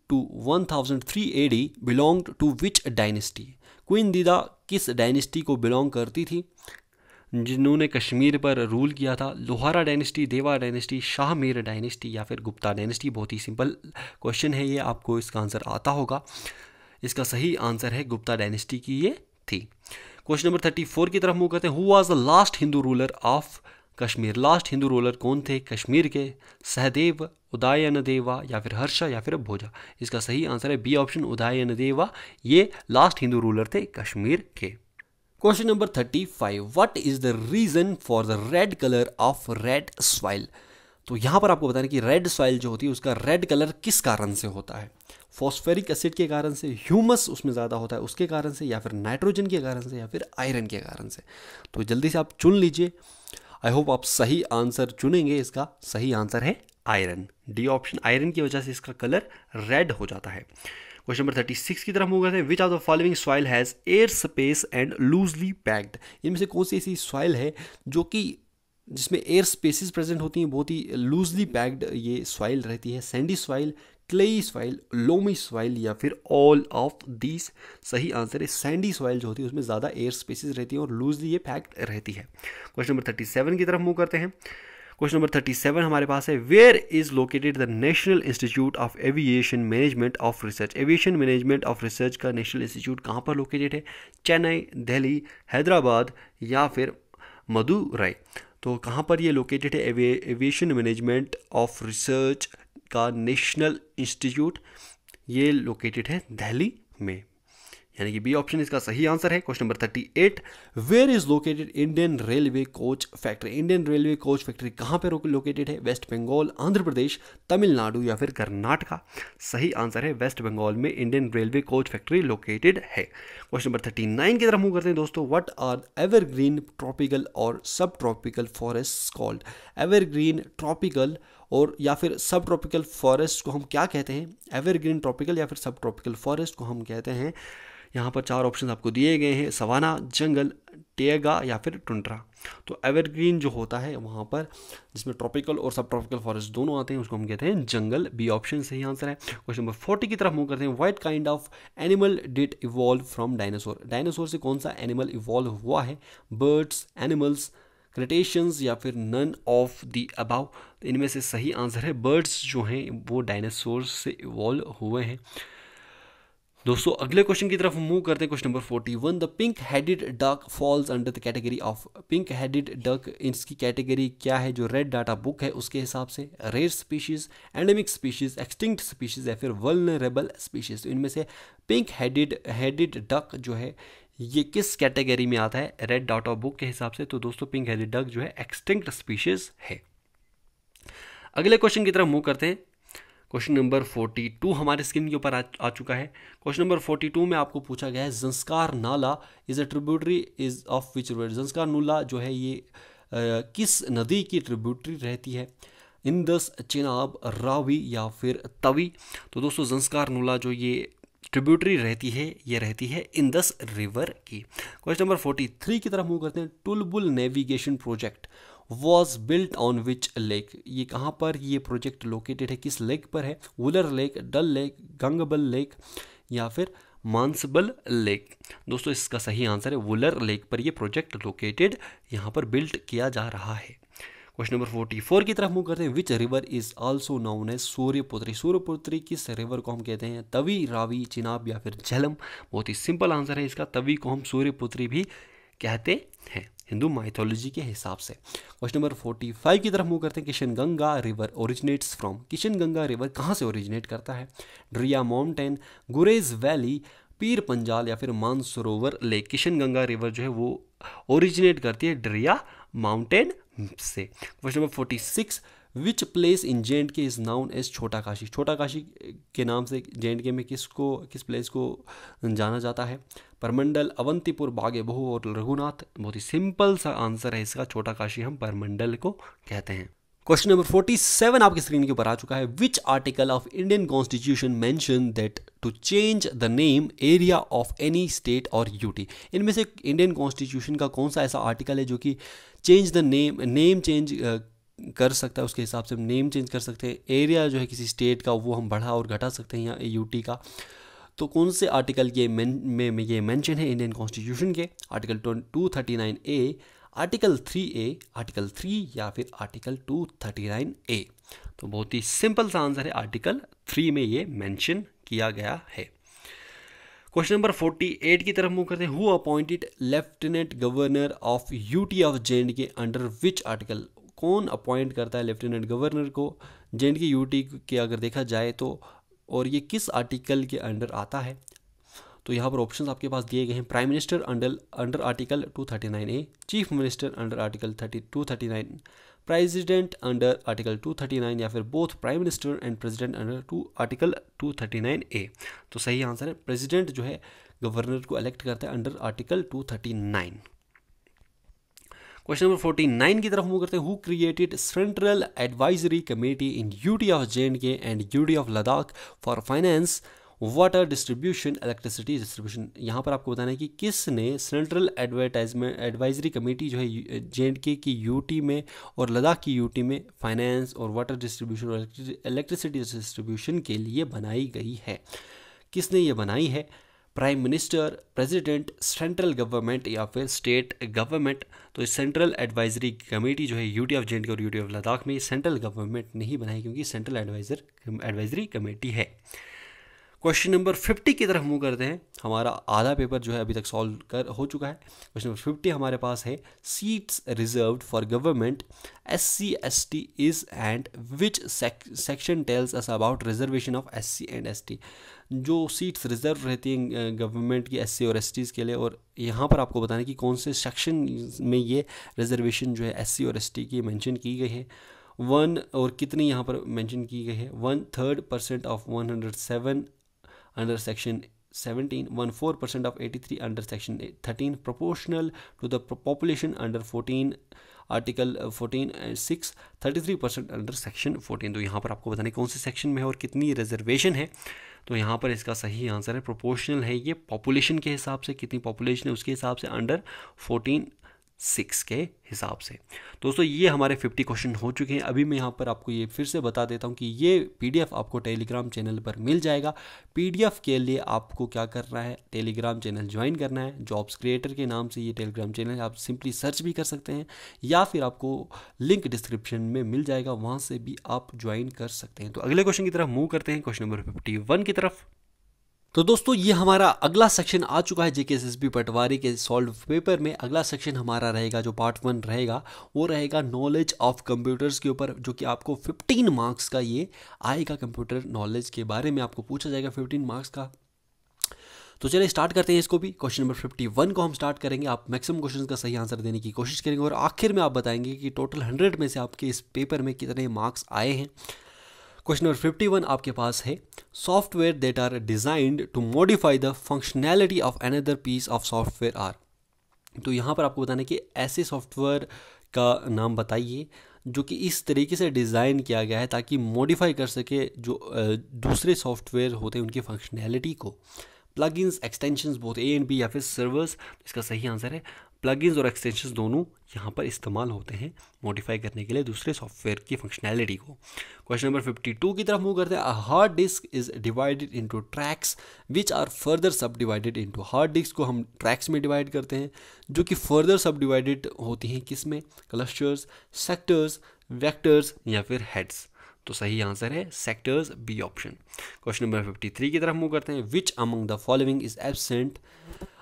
to one thousand three AD belonged to which dynasty queen Didda किस डायनेस्टी को बिलोंग करती थी जिन्होंने कश्मीर पर रूल किया था Lohara dynasty Deva dynasty Shah Mir dynasty या फिर गुप्ता डायनेस्टी बहुत ही सिंपल क्वेश्चन है ये आपको इसका आंसर आता होगा इसका सही आंसर है गुप्ता डायनेस्टी की ये थी क्वेश्चन नंबर थर्टी फोर की तरफ मुँह करते हैं who was the last Hindu ruler of Kashmir last Hindu ruler कौन थे कश्मीर के सहदेव उदायन देवा या फिर हर्षा या फिर भोजा इसका सही आंसर है बी ऑप्शन उदयन देवा ये लास्ट हिंदू रूलर थे कश्मीर के question number thirty five what is the reason for the red colour of red soil तो यहाँ पर आपको बताना कि रेड सॉइल जो होती है उसका रेड कलर किस कारण से होता है फॉस्फेरिक एसिड के कारण से ह्यूमस उसमें ज़्यादा होता है उसके कारण से या फिर नाइट्रोजन के कारण से या फिर आयरन के कारण से तो जल्दी से आप चुन लीजिए आई होप आप सही आंसर चुनेंगे इसका सही आंसर है आयरन डी ऑप्शन आयरन की वजह से इसका कलर रेड हो जाता है क्वेश्चन नंबर थर्टी सिक्स की तरफ मूव करते हैं which are the following soil has air space and loosely packed इनमें से कौन सी ऐसी सॉइल है जो कि जिसमें एयर स्पेसिस प्रेजेंट होती हैं बहुत ही लूजली पैक्ड ये सॉइल रहती है sandy soil clayey soil loamy soil या फिर ऑल ऑफ दीज सही आंसर है सैंडी सॉइल जो होती है उसमें ज़्यादा एयर स्पेसिस रहती है और लूजली ये पैक्ड रहती है क्वेश्चन नंबर थर्टी सेवन की तरफ मूव करते हैं क्वेश्चन नंबर थर्टी सेवन हमारे पास है where is located the national institute of aviation management of research aviation management of research का नेशनल इंस्टीट्यूट कहाँ पर लोकेटेड है चेन्नई दिल्ली हैदराबाद या फिर मदुरई तो कहाँ पर ये लोकेटेड है एविएशन मैनेजमेंट ऑफ रिसर्च का नेशनल इंस्टीट्यूट ये लोकेटेड है दिल्ली में यानी कि बी ऑप्शन इसका सही आंसर है question number thirty eight where is located Indian railway coach factory Indian railway coach factory कहाँ पर लोकेटेड है वेस्ट बंगाल आंध्र प्रदेश तमिलनाडु या फिर कर्नाटका सही आंसर है वेस्ट बंगाल में Indian railway coach factory located है क्वेश्चन नंबर थर्टी नाइन की तरफ मूव करते हैं दोस्तों वट आर एवरग्रीन ट्रॉपिकल और subtropical forest called evergreen tropical और या फिर सब ट्रॉपिकल फॉरेस्ट को हम क्या कहते हैं एवरग्रीन ट्रॉपिकल या फिर सब ट्रॉपिकल फॉरेस्ट को हम कहते हैं यहाँ पर चार ऑप्शन आपको दिए गए हैं सवाना जंगल टेगा या फिर टुंड्रा तो एवरग्रीन जो होता है वहाँ पर जिसमें ट्रॉपिकल और सब ट्रॉपिकल फॉरेस्ट दोनों आते हैं उसको हम कहते हैं जंगल बी ऑप्शन सही आंसर है क्वेश्चन नंबर फोर्टी की तरफ मूव करते हैं what kind of animal did evolve from dinosaur dinosaur से कौन सा एनिमल इवॉल्व हुआ है बर्ड्स एनिमल्स क्रिटेशंस या फिर नन ऑफ द अबाव इनमें से सही आंसर है बर्ड्स जो हैं वो डायनासोर से इवॉल्व हुए हैं दोस्तों अगले क्वेश्चन की तरफ मूव करते हैं question number forty one the pink headed duck falls under the category of pink headed duck इसकी कैटेगरी क्या है जो रेड डाटा बुक है उसके हिसाब से rare species endemic species extinct species या फिर वर्नरेबल स्पीशीज तो इनमें से पिंक हेडेड हेडेड डक जो है ये किस कैटेगरी में आता है रेड डॉट और बुक के हिसाब से तो दोस्तों पिंक हेडेड डग जो है एक्सटिंक्ट स्पीशीज है अगले क्वेश्चन की तरफ मूव करते हैं क्वेश्चन नंबर फोर्टी टू हमारे स्क्रीन के ऊपर आ, आ चुका है क्वेश्चन नंबर फोर्टी टू में आपको पूछा गया है Zanskar nala is a tributary is of which river Zanskar नूला जो है ये आ, किस नदी की ट्रिब्यूटरी रहती है इंदस चिनाब रावी या फिर तवी तो दोस्तों जंस्कार नूला जो ये ट्रिब्यूटरी रहती है ये रहती है इंदस रिवर की क्वेश्चन नंबर फोर्टी थ्री की तरफ मूव करते हैं Tulbul navigation project was built on which lake ये कहाँ पर ये प्रोजेक्ट लोकेटेड है किस लेक पर है Wular lake Dal lake Gangbal lake या फिर मानसबल लेक दोस्तों इसका सही आंसर है वुलर लेक पर यह प्रोजेक्ट लोकेटेड यहाँ पर बिल्ट किया जा रहा है क्वेश्चन नंबर फोर्टी फोर की तरफ मूव करते हैं which river is also known as Suryaputri Suryaputri किस रिवर को हम कहते हैं तवी रावी चिनाब या फिर झलम बहुत ही सिंपल आंसर है इसका तवी को हम सूर्यपुत्री भी कहते हैं हिंदू माइथोलॉजी के हिसाब से क्वेश्चन नंबर फोर्टी फाइव की तरफ मूव करते हैं Kishanganga river originates from Kishanganga river कहाँ से ओरिजिनेट करता है ड्रिया माउंटेन गुरेज वैली पीर पंजाल या फिर Mansarovar lake Kishanganga river जो है वो ओरिजिनेट करती है ड्रिया माउंटेन से question number forty six which place in J and K is known as Chhota Kashi छोटा काशी के नाम से जे एंड के में किसको किस प्लेस को जाना जाता है परमंडल अवंतीपुर बागे बहु और रघुनाथ बहुत ही सिंपल सा आंसर है इसका छोटा काशी हम परमंडल को कहते हैं क्वेश्चन नंबर 47 आपकी स्क्रीन के ऊपर आ चुका है which article of Indian constitution mention that to change the name area of any state or UT इनमें से इंडियन कॉन्स्टिट्यूशन का कौन सा ऐसा आर्टिकल है जो कि change the name name change कर सकता है उसके हिसाब से हम नेम चेंज कर सकते हैं एरिया जो है किसी स्टेट का वो हम बढ़ा और घटा सकते हैं या यूटी का तो कौन से आर्टिकल ये में, में, में ये मेंशन है इंडियन कॉन्स्टिट्यूशन के article two thirty nine A article three A article three या फिर article two thirty nine A तो बहुत ही सिंपल सा आंसर है आर्टिकल थ्री में ये मेंशन किया गया है क्वेश्चन नंबर फोर्टी एट की तरफ मूव करते हैं who appointed lieutenant governor of UT of J K under which article कौन अपॉइंट करता है लेफ्टिनेंट गवर्नर को जे एंड के यूटी के अगर देखा जाए तो और ये किस आर्टिकल के अंडर आता है तो यहाँ पर ऑप्शंस आपके पास दिए गए हैं prime minister under under article 239 A chief minister under article thirty two thirty nine president under article 239 या फिर both prime minister and president under two article 239 A तो सही आंसर है प्रेसिडेंट जो है गवर्नर को इलेक्ट करता है under article nine question number nine की तरफ मूव करते हैं who created central advisory committee in UT of J and K and UT of Ladakh for finance water distribution electricity distribution यहाँ पर आपको बताना है कि किसने सेंट्रल एडवर्टाइजमेंट एडवाइजरी कमेटी जो है जे की टी में और लद्दाख की टी में फाइनेंस और वाटर डिस्ट्रीब्यूशन और इलेक्ट्रिसिटी डिस्ट्रीब्यूशन के लिए बनाई गई है किसने ये बनाई है prime minister president central government या फिर स्टेट गवर्नमेंट तो सेंट्रल एडवाइजरी कमेटी जो है यूटी ऑफ जे और यूटी ऑफ लद्दाख में सेंट्रल गवर्नमेंट नहीं बनाई क्योंकि सेंट्रल एडवाइजर एडवाइजरी कमेटी है क्वेश्चन नंबर फिफ्टी की तरफ मूव करते हैं हमारा आधा पेपर जो है अभी तक सॉल्व कर हो चुका है क्वेश्चन नंबर फिफ्टी हमारे पास है seats reserve for government S C S T is and which section tells us about reservation of S C and S T जो सीट्स रिजर्व रहती हैं गवर्नमेंट की एस सी और एस के लिए और यहाँ पर आपको बताना है कि कौन से सेक्शन में ये रिजर्वेशन जो है एस सी और एस टी की मैंशन की गई है वन और कितनी यहाँ पर मेंशन की गई है one third percent of one hundred seven under section 17 14 percent of 83 under section 13 proportional to the population under 14 article fourteen and six thirty three percent under section fourteen तो यहाँ पर आपको बताने कौन से सेक्शन में है और कितनी रिजर्वेशन है तो यहाँ पर इसका सही आंसर है प्रोपोर्शनल है ये पॉपुलेशन के हिसाब से कितनी पॉपुलेशन है उसके हिसाब से अंडर फोर्टीन सिक्स के हिसाब से दोस्तों ये हमारे फिफ्टी क्वेश्चन हो चुके हैं अभी मैं यहाँ पर आपको ये फिर से बता देता हूँ कि ये पीडीएफ आपको टेलीग्राम चैनल पर मिल जाएगा पीडीएफ के लिए आपको क्या करना है टेलीग्राम चैनल ज्वाइन करना है जॉब्स क्रिएटर के नाम से ये टेलीग्राम चैनल आप सिंपली सर्च भी कर सकते हैं या फिर आपको लिंक डिस्क्रिप्शन में मिल जाएगा वहाँ से भी आप ज्वाइन कर सकते हैं तो अगले क्वेश्चन की तरफ मूव करते हैं क्वेश्चन नंबर फिफ्टी की तरफ तो दोस्तों ये हमारा अगला सेक्शन आ चुका है जेके एस पटवारी के सॉल्व पेपर में अगला सेक्शन हमारा रहेगा जो पार्ट वन रहेगा वो रहेगा नॉलेज ऑफ कंप्यूटर्स के ऊपर जो कि आपको 15 मार्क्स का ये आएगा कंप्यूटर नॉलेज के बारे में आपको पूछा जाएगा 15 मार्क्स का तो चलिए स्टार्ट करते हैं इसको भी क्वेश्चन नंबर फिफ्टी वन को हम स्टार्ट करेंगे आप मैक्सिमम क्वेश्चन का सही आंसर देने की कोशिश करेंगे और आखिर में आप बताएंगे कि टोटल हंड्रेड में से आपके इस पेपर में कितने मार्क्स आए हैं क्वेश्चन नंबर 51 आपके पास है software that are designed to modify the functionality of another piece of software are तो यहाँ पर आपको बताना है कि ऐसे सॉफ्टवेयर का नाम बताइए जो कि इस तरीके से डिज़ाइन किया गया है ताकि मॉडिफाई कर सके जो दूसरे सॉफ्टवेयर होते हैं उनकी फंक्शनैलिटी को plugins extensions both A and B या फिर सर्वर्स इसका सही आंसर है प्लगइन्स और एक्सटेंशन दोनों यहाँ पर इस्तेमाल होते हैं मॉडिफाई करने के लिए दूसरे सॉफ्टवेयर की फंक्शनैलिटी को क्वेश्चन नंबर 52 की तरफ मूव करते हैं hard disk is divided into tracks which are further subdivided into hard disk को हम ट्रैक्स में डिवाइड करते हैं जो कि फर्दर सब डिवाइडेड होती हैं किस में क्लस्टर्स सेक्टर्स वैक्टर्स या फिर हेड्स तो सही आंसर है sectors B option question number fifty की तरफ मूव करते हैं which among the following is absent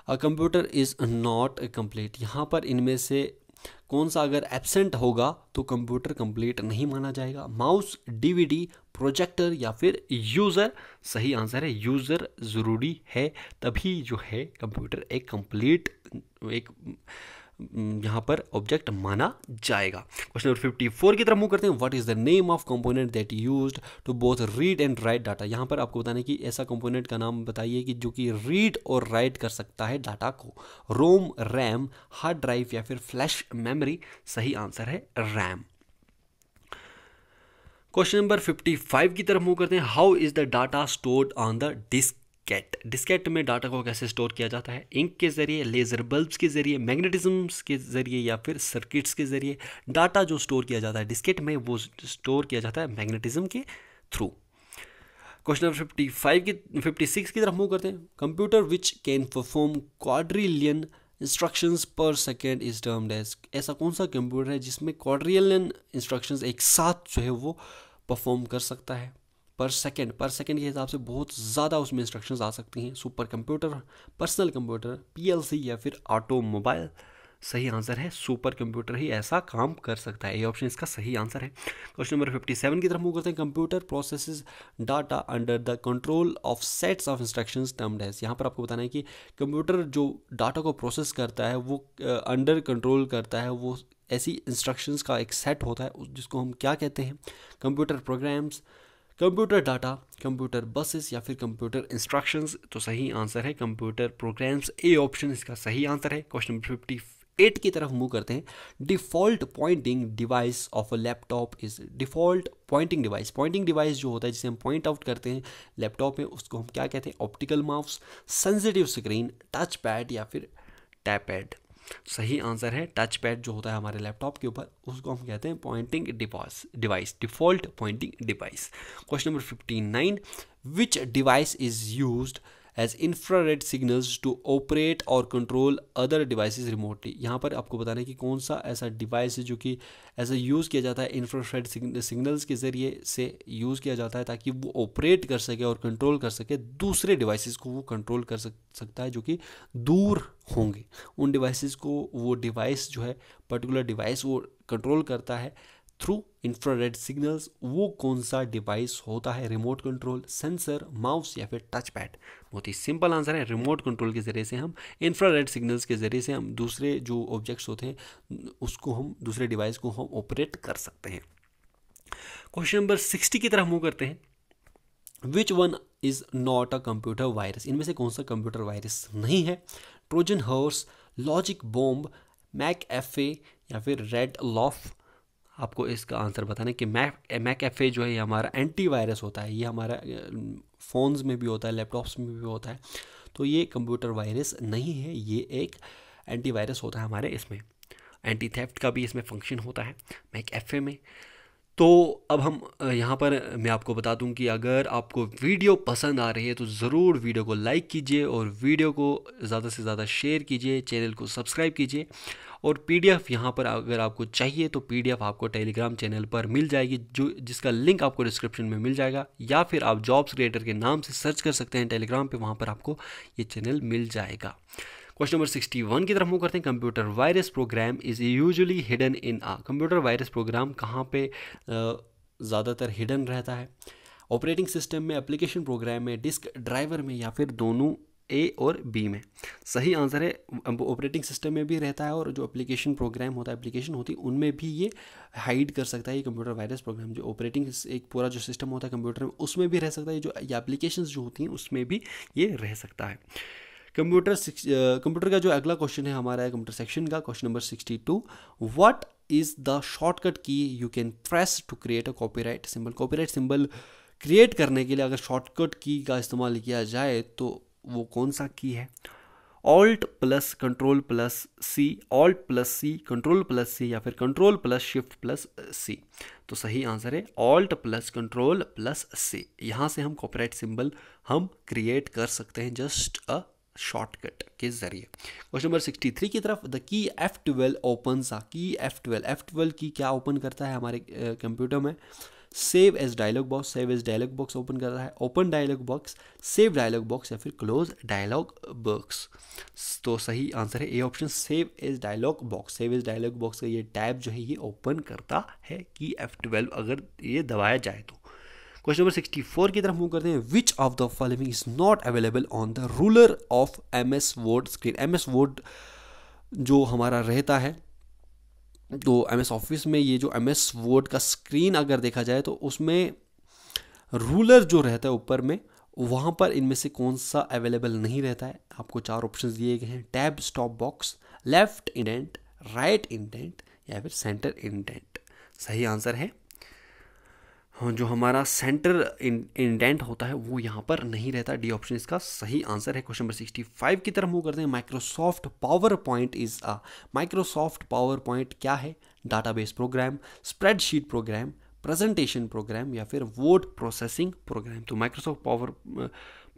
a computer is not complete यहाँ पर इनमें से कौन सा अगर एबसेंट होगा तो कंप्यूटर कंप्लीट नहीं माना जाएगा माउस डीवीडी प्रोजेक्टर या फिर यूज़र सही आंसर है यूज़र ज़रूरी है तभी जो है कंप्यूटर एक कंप्लीट एक हम्म, यहाँ पर ऑब्जेक्ट माना जाएगा क्वेश्चन नंबर 54 की तरफ मूव करते हैं what is the name of component that use to both read and write data यहाँ पर आपको बताने की ऐसा कंपोनेंट का नाम बताइए कि जो कि रीड और राइट कर सकता है डाटा को रोम रैम हार्ड ड्राइव या फिर फ्लैश मेमोरी सही आंसर है रैम क्वेश्चन नंबर 55 की तरफ मूव करते हैं how is the data stored on the disk diskette diskette में डाटा को कैसे स्टोर किया जाता है इंक के ज़रिए लेज़र बल्ब्स के ज़रिए मैग्नेटिज्म्स के ज़रिए या फिर सर्किट्स के ज़रिए डाटा जो स्टोर किया जाता है डिस्केट में वो स्टोर किया जाता है मैग्नेटिज्म के through question number fifty five की फिफ्टी सिक्स की तरफ मूव करते हैं computer which can perform quadrillion instructions per second is termed as ऐसा कौन सा कंप्यूटर है जिसमें क्वाड्रिलियन इंस्ट्रक्शंस एक साथ जो है वो परफॉर्म कर सकता है पर सेकेंड पर सेकेंड के हिसाब से बहुत ज़्यादा उसमें इंस्ट्रक्शंस आ सकती हैं supercomputer personal computer PLC या फिर ऑटोमोबाइल सही आंसर है सुपर कंप्यूटर ही ऐसा काम कर सकता है ये ऑप्शन इसका सही आंसर है क्वेश्चन नंबर 57 की तरफ मूव करते हैं computer process data under the control of sets of instructions termed है यहाँ पर आपको बताना है कि कंप्यूटर जो डाटा को प्रोसेस करता है वो अंडर uh, कंट्रोल करता है वो ऐसी इंस्ट्रक्शंस का एक सेट होता है जिसको हम क्या कहते हैं computer programs computer data computer buses या फिर कंप्यूटर इंस्ट्रक्शंस तो सही आंसर है कंप्यूटर प्रोग्राम्स ए ऑप्शन इसका सही आंसर है क्वेश्चन फिफ्टी एट की तरफ मूव करते हैं default pointing device of a laptop is default pointing device pointing device जो होता है जिसे हम पॉइंट आउट करते हैं लैपटॉप में उसको हम क्या कहते हैं optical mouse sensitive screen touch pad या फिर टैप पैड सही आंसर है टच पैड जो होता है हमारे लैपटॉप के ऊपर उसको हम कहते हैं pointing device device default pointing device question number fifty nine which device is use as infrared signals to operate or control other devices remotely यहाँ पर आपको बताना है कि कौन सा ऐसा डिवाइस है जो कि ऐसा यूज़ किया जाता है इंफ्रारेड सिग्नल्स के ज़रिए से यूज़ किया जाता है ताकि वो ऑपरेट कर सके और कंट्रोल कर सके दूसरे डिवाइसेस को वो कंट्रोल कर सक, सकता है जो कि दूर होंगे उन डिवाइसेस को वो डिवाइस जो है पर्टिकुलर डिवाइस वो कंट्रोल करता है थ्रू इंफ्रारेड सिग्नल्स वो कौन सा डिवाइस होता है रिमोट कंट्रोल सेंसर माउस या फिर टच पैड बहुत ही सिंपल आंसर है रिमोट कंट्रोल के ज़रिए से हम इंफ्रारेड सिग्नल्स के ज़रिए से हम दूसरे जो ऑब्जेक्ट्स होते हैं उसको हम दूसरे डिवाइस को हम ऑपरेट कर सकते हैं क्वेश्चन नंबर सिक्सटी की तरफ मूव करते हैं which one is not a computer virus इनमें से कौन सा कंप्यूटर वायरस नहीं है Trojan horse logic bomb Mac F A या फिर रेड लॉफ आपको इसका आंसर बताना है कि मैक मैक एफ जो है ये हमारा एंटी वायरस होता है ये हमारा फ़ोन्स में भी होता है लैपटॉप्स में भी होता है तो ये कंप्यूटर वायरस नहीं है ये एक एंटीवायरस होता है हमारे इसमें एंटी थेफ्ट का भी इसमें फंक्शन होता है मैक एफ में तो अब हम यहाँ पर मैं आपको बता दूँ कि अगर आपको वीडियो पसंद आ रही है तो ज़रूर वीडियो को लाइक कीजिए और वीडियो को ज़्यादा से ज़्यादा शेयर कीजिए चैनल को सब्सक्राइब कीजिए और पी यहाँ पर अगर आपको चाहिए तो पी आपको टेलीग्राम चैनल पर मिल जाएगी जो जिसका लिंक आपको डिस्क्रिप्शन में मिल जाएगा या फिर आप जॉब्स क्रिएटर के नाम से सर्च कर सकते हैं टेलीग्राम पर वहाँ पर आपको ये चैनल मिल जाएगा क्वेश्चन नंबर 61 की तरफ हम करते हैं computer virus program is usually hidden in a computer virus program कहाँ पे ज़्यादातर हिडन रहता है ऑपरेटिंग सिस्टम में एप्लीकेशन प्रोग्राम में डिस्क ड्राइवर में या फिर दोनों ए और बी में सही आंसर है ऑपरेटिंग सिस्टम में भी रहता है और जो एप्लीकेशन प्रोग्राम होता है एप्लीकेशन होती है उनमें भी ये हाइड कर सकता है ये कंप्यूटर वायरस प्रोग्राम जो ऑपरेटिंग एक पूरा जो सिस्टम होता है कंप्यूटर में उसमें भी रह सकता है जो ये एप्लीकेशन जो होती हैं उसमें भी ये रह सकता है कंप्यूटर कंप्यूटर का जो अगला क्वेश्चन है हमारा कंप्यूटर सेक्शन का question number sixty two what is the shortcut key you can press to create a copyright symbol copyright symbol create करने के लिए अगर शॉर्टकट की का इस्तेमाल किया जाए तो वो कौन सा की है alt plus control plus C alt plus C control plus C या फिर control plus shift plus C तो सही आंसर है alt plus control plus C यहाँ से हम कॉपरेट सिंबल हम क्रिएट कर सकते हैं जस्ट अ शॉर्टकट के जरिए क्वेश्चन नंबर 63 की तरफ the key F twelve open सा की एफ ट्वेल्व एफ ट्वेल्व की क्या ओपन करता है हमारे कंप्यूटर में save as dialog box save as dialog box open कर रहा है open dialog box save dialog box या फिर क्लोज डायलॉग बॉक्स तो सही आंसर है A option save as dialog box save as dialog box का ये टैब जो है ये ओपन करता है कि एफ ट्वेल्व अगर ये दबाया जाए तो क्वेश्चन नंबर सिक्सटी फोर की तरफ मूव करते हैं which of the following is not available on the ruler of M S Word screen M S Word जो हमारा रहता है तो एम एस ऑफिस में ये जो एम एस वर्ड का स्क्रीन अगर देखा जाए तो उसमें रूलर जो रहता है ऊपर में वहाँ पर इनमें से कौन सा अवेलेबल नहीं रहता है आपको चार ऑप्शन दिए गए हैं tab stop box left indent right indent या फिर सेंटर इंडेंट सही आंसर है हाँ, जो हमारा सेंटर इंडेंट होता है वो यहाँ पर नहीं रहता डी ऑप्शन इसका सही आंसर है क्वेश्चन नंबर सिक्सटी फाइव की तरफ मूव करते हैं Microsoft PowerPoint is a Microsoft PowerPoint क्या है database program spreadsheet program presentation program या फिर वर्ड प्रोसेसिंग प्रोग्राम तो माइक्रोसॉफ्ट पावर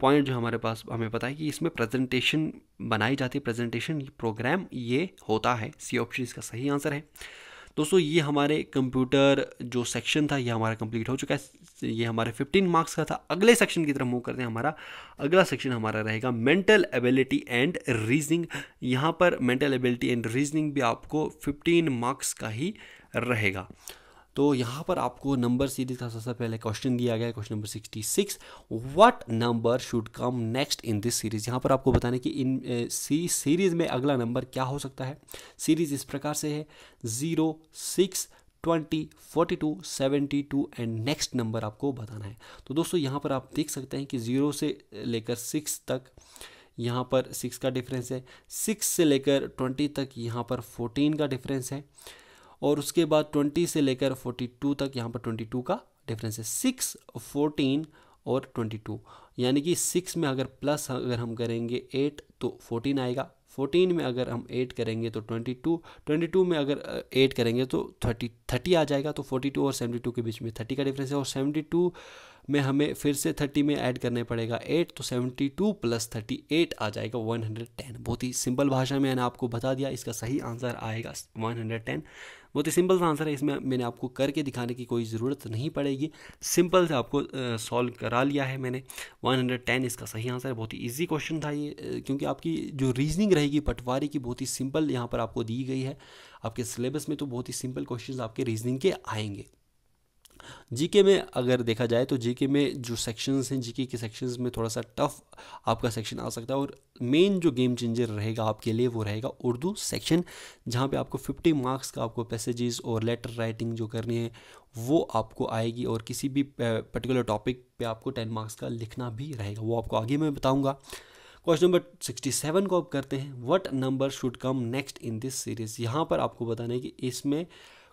पॉइंट जो हमारे पास हमें पता है कि इसमें प्रेजेंटेशन बनाई जाती है प्रेजेंटेशन प्रोग्राम ये होता है सी ऑप्शन इसका सही आंसर है दोस्तों ये हमारे कंप्यूटर जो सेक्शन था ये हमारा कंप्लीट हो चुका है ये हमारे 15 मार्क्स का था अगले सेक्शन की तरफ मूव करते हैं हमारा अगला सेक्शन हमारा रहेगा मेंटल एबिलिटी एंड रीजनिंग यहाँ पर मेंटल एबिलिटी एंड रीजनिंग भी आपको 15 मार्क्स का ही रहेगा तो यहाँ पर आपको नंबर सीरीज का सबसे पहले क्वेश्चन दिया गया है question number sixty six what number should come next in this series यहाँ पर आपको बताने कि इन सी सीरीज में अगला नंबर क्या हो सकता है सीरीज इस प्रकार से है zero six twenty forty two seventy two and next number आपको बताना है तो दोस्तों यहाँ पर आप देख सकते हैं कि ज़ीरो से लेकर सिक्स तक यहाँ पर सिक्स का डिफरेंस है सिक्स से लेकर ट्वेंटी तक यहाँ पर फोर्टीन का डिफरेंस है और उसके बाद ट्वेंटी से लेकर फोर्टी टू तक यहाँ पर ट्वेंटी टू का डिफरेंस है सिक्स फोर्टीन और ट्वेंटी टू यानी कि सिक्स में अगर प्लस अगर हम करेंगे एट तो 14 आएगा फोर्टीन में अगर हम एट करेंगे तो ट्वेंटी टू ट्वेंटी टू में अगर एट करेंगे तो थर्टी थर्टी आ जाएगा तो फोर्टी टू और सेवेंटी टू के बीच में थर्टी का डिफरेंस है और सेवेंटी टू में हमें फिर से थर्टी में ऐड करने पड़ेगा एट तो seventy two plus thirty eight आ जाएगा वन हंड्रेड टेन बहुत ही सिंपल भाषा में मैंने आपको बता दिया इसका सही आंसर आएगा वन हंड्रेड टेन बहुत तो ही सिंपल सा आंसर है इसमें मैंने आपको करके दिखाने की कोई ज़रूरत नहीं पड़ेगी सिंपल से आपको सॉल्व करा लिया है मैंने 110 इसका सही आंसर है बहुत ही ईजी क्वेश्चन था ये क्योंकि आपकी जो रीजनिंग रहेगी पटवारी की बहुत ही सिंपल यहाँ पर आपको दी गई है आपके सिलेबस में तो बहुत ही सिंपल क्वेश्चन आपके रीजनिंग के आएंगे जीके में अगर देखा जाए तो जीके में जो सेक्शंस हैं जीके के सेक्शंस में थोड़ा सा टफ आपका सेक्शन आ सकता है और मेन जो गेम चेंजर रहेगा आपके लिए वो रहेगा उर्दू सेक्शन जहाँ पे आपको 50 मार्क्स का आपको पैसेजेस और लेटर राइटिंग जो करनी है वो आपको आएगी और किसी भी पर्टिकुलर टॉपिक पे आपको 10 मार्क्स का लिखना भी रहेगा वो आपको आगे मैं बताऊँगा क्वेश्चन नंबर 67 को आप करते हैं what number should come next in this series यहाँ पर आपको बताना है कि इसमें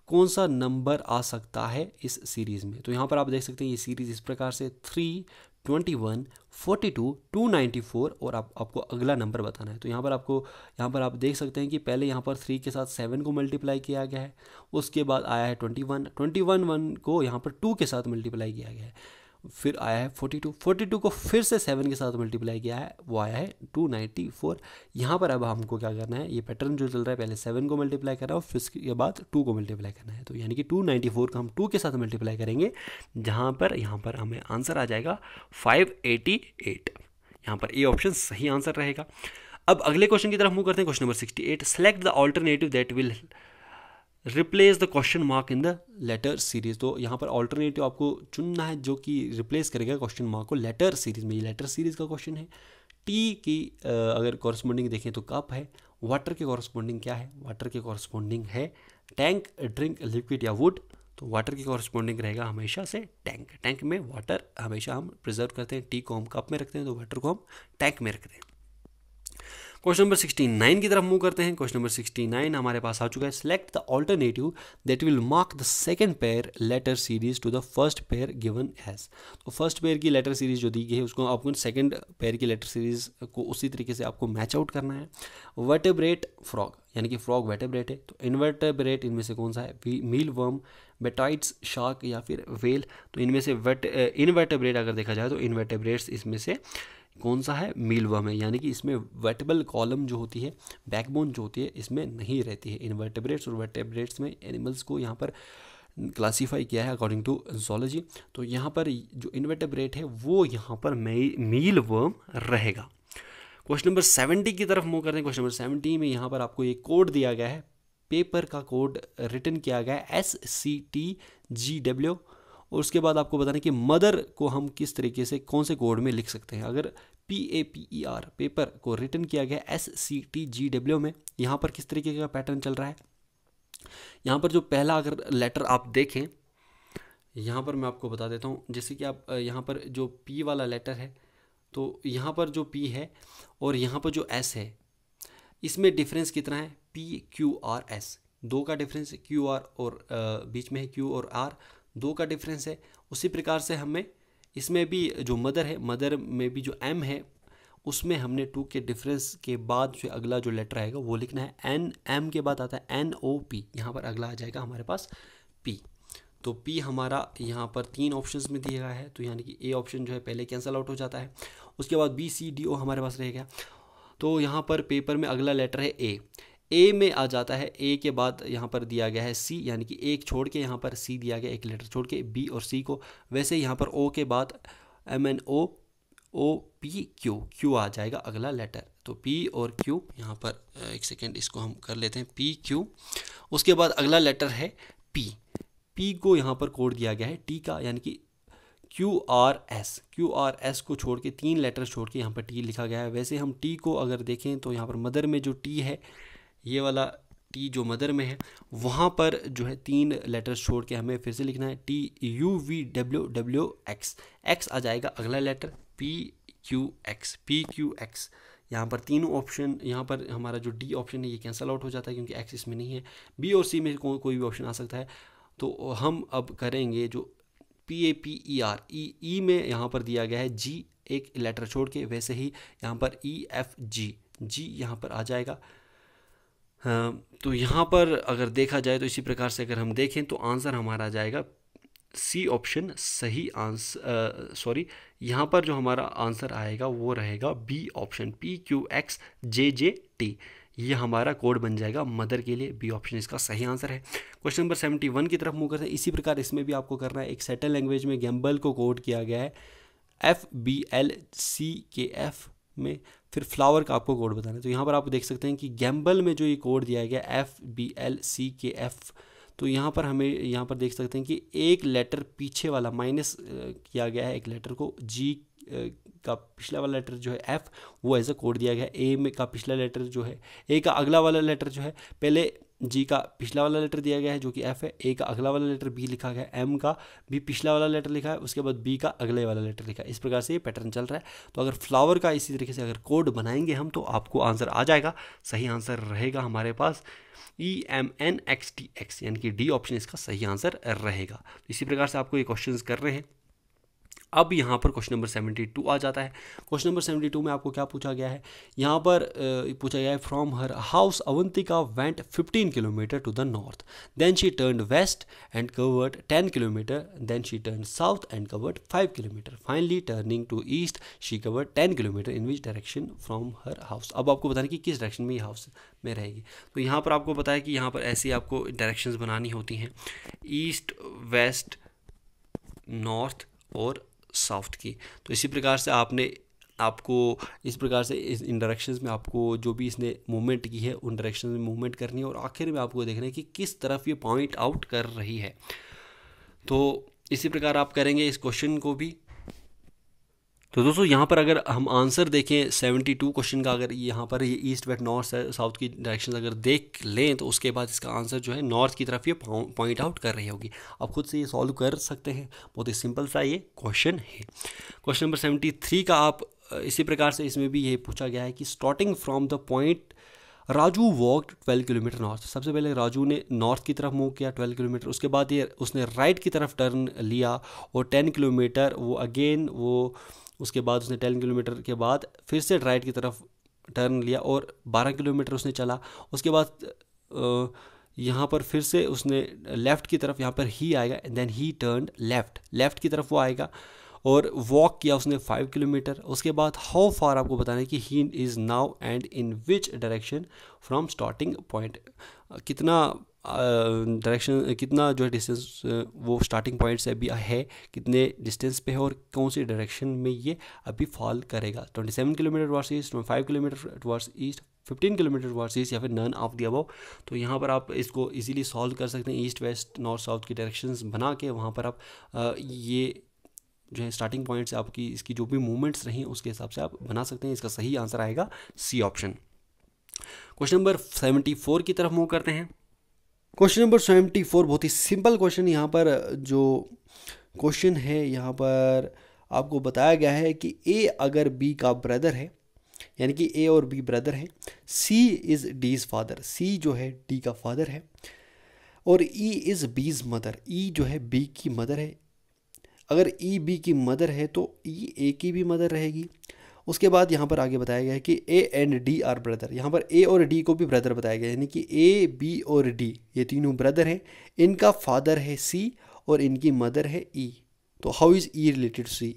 कौन सा नंबर आ सकता है इस सीरीज़ में तो यहाँ पर आप देख सकते हैं ये सीरीज़ इस प्रकार से three twenty one forty two two ninety four और आप आपको अगला नंबर बताना है तो यहाँ पर आपको यहाँ पर आप देख सकते हैं कि पहले यहाँ पर थ्री के साथ सेवन को मल्टीप्लाई किया गया है उसके बाद आया है twenty one twenty one one को यहाँ पर टू के साथ मल्टीप्लाई किया गया है फिर आया है 42 42 को फिर से 7 के साथ मल्टीप्लाई किया है वो आया है 294 यहाँ पर अब हमको क्या करना है ये पैटर्न जो चल रहा है पहले 7 को मल्टीप्लाई करना है और फिर उसके बाद 2 को मल्टीप्लाई करना है तो यानी कि 294 को हम 2 के साथ मल्टीप्लाई करेंगे जहाँ पर यहाँ पर हमें आंसर आ जाएगा 588 यहाँ पर ए ऑप्शन सही आंसर रहेगा अब अगले क्वेश्चन की तरफ मूव करते हैं question number sixty eight select the alternative that will replace the question mark in the letter series तो यहाँ पर ऑल्टरनेटिव आपको चुनना है जो कि रिप्लेस करेगा क्वेश्चन मार्क को लेटर सीरीज में ये लेटर सीरीज का क्वेश्चन है टी की अगर कॉरस्पॉन्डिंग देखें तो कप है वाटर के कॉरस्पॉन्डिंग क्या है वाटर के कॉरस्पॉन्डिंग है टैंक ड्रिंक लिक्विड या वुड तो वाटर की कॉरस्पॉन्डिंग रहेगा हमेशा से टैंक टैंक में वाटर हमेशा हम प्रिजर्व करते हैं टी को हम कप में रखते हैं तो वाटर को हम टैंक में रखते हैं क्वेश्चन नंबर सिक्सटी नाइन की तरफ मूव करते हैं क्वेश्चन नंबर सिक्सटी नाइन हमारे पास आ चुका है select the alternative that will mark the second pair letter series to the first pair given as तो फर्स्ट पेयर की लेटर सीरीज जो दी गई है उसको आपको सेकंड पेयर की लेटर सीरीज को उसी तरीके से आपको मैच आउट करना है वर्टेब्रेट फ्रॉग यानी कि फ्रॉग वेटेब्रेट है तो इनवर्टेब्रेट इनमें से कौन सा है मील वर्म बेटाइट्स शार्क या फिर वेल तो इनमें से वेट इनवर्टेब्रेट अगर देखा जाए तो इनवर्टेब्रेट्स इसमें से कौन सा है मीलवर्म है यानी कि इसमें वेटेबल कॉलम जो होती है बैकबोन जो होती है इसमें नहीं रहती है इनवर्टेब्रेट्स और वर्टेब्रेट्स में एनिमल्स को यहाँ पर क्लासीफाई किया है अकॉर्डिंग टू जोलॉजी तो यहाँ पर जो इनवर्टेब्रेट है वो यहाँ पर मील वर्म रहेगा क्वेश्चन नंबर सेवेंटी की तरफ मूव करते हैं क्वेश्चन नंबर सेवेंटी में यहाँ पर आपको एक कोड दिया गया है पेपर का कोड रिटर्न किया गया है S C T G W और उसके बाद आपको बताना कि मदर को हम किस तरीके से कौन से कोड में लिख सकते हैं अगर P A P E R paper को रिटर्न किया गया S C T G W में यहाँ पर किस तरीके का पैटर्न चल रहा है यहाँ पर जो पहला अगर लेटर आप देखें यहाँ पर मैं आपको बता देता हूँ जैसे कि आप यहाँ पर जो पी वाला लेटर है तो यहाँ पर जो पी है और यहाँ पर जो एस है इसमें डिफरेंस कितना है पी क्यू आर एस दो का डिफरेंस क्यू आर और बीच में है क्यू और आर दो का डिफरेंस है उसी प्रकार से हमें इसमें भी जो मदर है मदर में भी जो एम है उसमें हमने टू के डिफरेंस के बाद जो अगला जो लेटर आएगा वो लिखना है एन एम के बाद आता है एन ओ पी यहाँ पर अगला आ जाएगा हमारे पास पी तो पी हमारा यहाँ पर तीन ऑप्शंस में दिया गया है तो यानी कि ए ऑप्शन जो है पहले कैंसिल आउट हो जाता है उसके बाद बी सी डी ओ हमारे पास रहेगा तो यहाँ पर पेपर में अगला लेटर है ए ए में आ जाता है ए के बाद यहाँ पर दिया गया है सी यानी कि एक छोड़ के यहाँ पर सी दिया गया एक लेटर छोड़ के बी और सी को वैसे यहाँ पर ओ के बाद M N O O P Q Q आ जाएगा अगला लेटर तो पी और क्यू यहाँ पर एक सेकेंड इसको हम कर लेते हैं पी क्यू उसके बाद अगला लेटर है पी पी को यहाँ पर कोड दिया गया है टी का यानी कि Q R S Q R S को छोड़ के तीन लेटर छोड़ के यहाँ पर टी लिखा गया है वैसे हम टी को अगर देखें तो यहाँ पर मदर में जो टी है ये वाला टी जो मदर में है वहाँ पर जो है तीन लेटर्स छोड़ के हमें फिर से लिखना है T U V W W X X आ जाएगा अगला letter P Q X P Q X यहाँ पर तीनों ऑप्शन यहाँ पर हमारा जो डी ऑप्शन है ये कैंसिल आउट हो जाता है क्योंकि एक्स इसमें नहीं है बी और सी में को, कोई भी ऑप्शन आ सकता है तो हम अब करेंगे जो P A P E R E E में यहाँ पर दिया गया है जी एक लेटर छोड़ के वैसे ही यहाँ पर ई एफ जी जी यहाँ पर आ जाएगा तो यहाँ पर अगर देखा जाए तो इसी प्रकार से अगर हम देखें तो आंसर हमारा आ जाएगा सी ऑप्शन सही आंसर सॉरी यहाँ पर जो हमारा आंसर आएगा वो रहेगा B option P Q X J J T ये हमारा कोड बन जाएगा मदर के लिए बी ऑप्शन इसका सही आंसर है क्वेश्चन नंबर सेवेंटी वन की तरफ मुँह करते हैं इसी प्रकार इसमें भी आपको करना है एक सेटल लैंग्वेज में गैम्बल को कोड किया गया है एफ बी एल सी के एफ में फिर फ्लावर का आपको कोड बताना है तो यहाँ पर आप देख सकते हैं कि गैम्बल में जो ये कोड दिया गया एफ बी एल सी के एफ़ तो यहाँ पर हमें यहाँ पर देख सकते हैं कि एक लेटर पीछे वाला माइनस किया गया है एक लेटर को जी का पिछला वाला लेटर जो है एफ वो एज अ कोड दिया गया है ए में का पिछला लेटर जो है ए का अगला वाला लेटर जो है पहले जी का पिछला वाला लेटर दिया गया है जो कि एफ़ है ए का अगला वाला लेटर बी लिखा गया है एम का भी पिछला वाला लेटर लिखा है उसके बाद बी का अगले वाला लेटर लिखा है इस प्रकार से ये पैटर्न चल रहा है तो अगर फ्लावर का इसी तरीके से अगर कोड बनाएंगे हम तो आपको आंसर आ जाएगा सही आंसर रहेगा हमारे पास E M N X T X यानी कि डी ऑप्शन इसका सही आंसर रहेगा इसी प्रकार से आपको ये क्वेश्चन कर रहे हैं अब यहाँ पर क्वेश्चन नंबर सेवेंटी टू आ जाता है क्वेश्चन नंबर सेवेंटी टू में आपको क्या पूछा गया है यहाँ पर पूछा गया है from her house Avantika went fifteen kilometre to the north then she turn west and covered ten kilometre then she turn south and covered five kilometre finally turning to east she covered ten kilometre in which direction from her house अब आपको बताने कि किस direction में ये house में रहेगी तो यहाँ पर आपको बताया कि यहाँ पर ऐसी आपको डायरेक्शंस बनानी होती हैं ईस्ट वेस्ट नॉर्थ और सॉफ्ट की तो इसी प्रकार से आपने आपको इस प्रकार से इस इन डायरेक्शन में आपको जो भी इसने मूवमेंट की है उन डायरेक्शन में मूवमेंट करनी है और आखिर में आपको देखना है कि किस तरफ ये पॉइंट आउट कर रही है तो इसी प्रकार आप करेंगे इस क्वेश्चन को भी तो दोस्तों यहाँ पर अगर हम आंसर देखें 72 क्वेश्चन का अगर यहाँ पर ये ईस्ट वेस्ट नॉर्थ साउथ की डायरेक्शन अगर देख लें तो उसके बाद इसका आंसर जो है नॉर्थ की तरफ ये पॉइंट आउट कर रही होगी आप खुद से ये सॉल्व कर सकते हैं बहुत ही सिंपल सा ये क्वेश्चन है क्वेश्चन नंबर सेवेंटी थ्री का आप इसी प्रकार से इसमें भी ये पूछा गया है कि starting from the point Raju walk 12 kilometre north सबसे पहले राजू ने नॉर्थ की तरफ मूव किया 12 किलोमीटर उसके बाद ये उसने राइट की तरफ टर्न लिया और 10 किलोमीटर वो अगेन वो उसके बाद उसने टेन किलोमीटर के बाद फिर से राइट की तरफ टर्न लिया और बारह किलोमीटर उसने चला उसके बाद यहाँ पर फिर से उसने लेफ़्ट की तरफ यहाँ पर ही आएगा and then he turn left left की तरफ वो आएगा और वॉक किया उसने फाइव किलोमीटर उसके बाद हाउ फार आपको बताना है कि he is now and in which direction from starting point कितना डायरेक्शन कितना जो है डिस्टेंस वो स्टार्टिंग पॉइंट से अभी है कितने डिस्टेंस पे है और कौन सी डायरेक्शन में ये अभी फॉल करेगा twenty seven kilometre towards east twenty five kilometre towards east fifteen kilometre towards east या फिर नन ऑफ दी अबाउ तो यहाँ पर आप इसको इजीली सॉल्व कर सकते हैं ईस्ट वेस्ट नॉर्थ साउथ की डायरेक्शंस बना के वहाँ पर आप uh, ये जो है स्टार्टिंग पॉइंट से आपकी इसकी जो भी मूवमेंट्स रही उसके हिसाब से आप बना सकते हैं इसका सही आंसर आएगा C option question number seventy four की तरफ मूव करते हैं क्वेश्चन नंबर सेवेंटी फोर बहुत ही सिंपल क्वेश्चन यहाँ पर जो क्वेश्चन है यहाँ पर आपको बताया गया है कि ए अगर बी का ब्रदर है यानी कि ए और बी ब्रदर है सी इज़ डीज़ फादर सी जो है डी का फादर है और ई इज़ बीज़ मदर ई जो है बी की मदर है अगर ई e बी की मदर है तो ई e ए की भी मदर रहेगी उसके बाद यहाँ पर आगे बताया गया है कि A and D are brother यहाँ पर ए और डी को भी ब्रदर बताया गया यानी कि ए बी और डी ये तीनों ब्रदर हैं इनका फादर है सी और इनकी मदर है ई e। तो how is E related C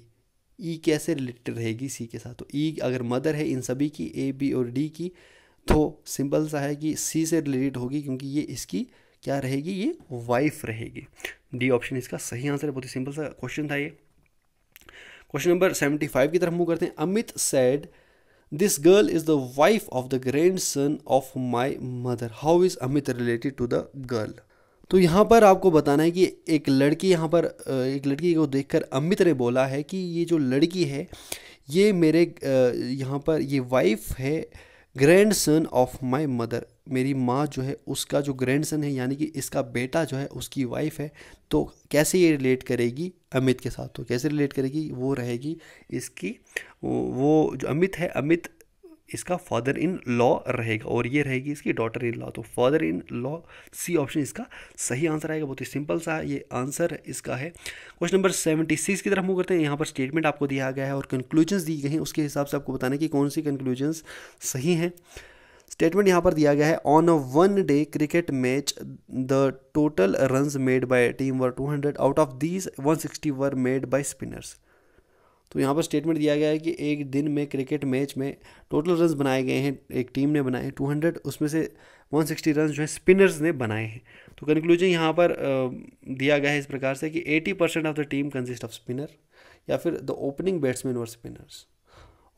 E कैसे रिलेटेड रहेगी सी के साथ तो ई e अगर मदर है इन सभी की ए बी और डी की तो सिंपल सा है कि सी से रिलेटेड होगी क्योंकि ये इसकी क्या रहेगी ये वाइफ रहेगी डी ऑप्शन इसका सही आंसर है बहुत ही सिंपल सा क्वेश्चन था ये क्वेश्चन नंबर सेवेंटी फाइव की तरफ मूव करते हैं Amit said this girl is the wife of the grandson of my mother how is Amit related to the girl तो यहाँ पर आपको बताना है कि एक लड़की यहाँ पर एक लड़की को देखकर अमित ने बोला है कि ये जो लड़की है ये मेरे यहाँ पर ये वाइफ है grandson of my mother मेरी माँ जो है उसका जो ग्रैंड सन है यानी कि इसका बेटा जो है उसकी वाइफ है तो कैसे ये रिलेट करेगी अमित के साथ तो कैसे रिलेट करेगी वो रहेगी इसकी वो जो अमित है अमित इसका फादर इन लॉ रहेगा और ये रहेगी इसकी डॉटर इन लॉ तो father in law C option इसका सही आंसर आएगा बहुत ही सिंपल सा ये आंसर इसका है क्वेश्चन नंबर सेवेंटी सिक्स की तरफ मूव करते हैं यहाँ पर स्टेटमेंट आपको दिया गया है और कंक्लूजन्स दी गई हैं उसके हिसाब से आपको बताना की कि कौन सी कंक्लूजन्स सही हैं स्टेटमेंट यहाँ पर दिया गया है on a one day cricket match the total run made by team were hundred out of these sixty were made by spinners तो यहाँ पर स्टेटमेंट दिया गया है कि एक दिन में क्रिकेट मैच में टोटल रन बनाए गए हैं एक टीम ने बनाए टू हंड्रेड उसमें से वन सिक्सटी रन जो है स्पिनर्स ने बनाए हैं तो कंक्लूजन यहाँ पर दिया गया है इस प्रकार से कि eighty percent of the team consist of spinner या फिर द ओपनिंग बैट्समैन और स्पिनर्स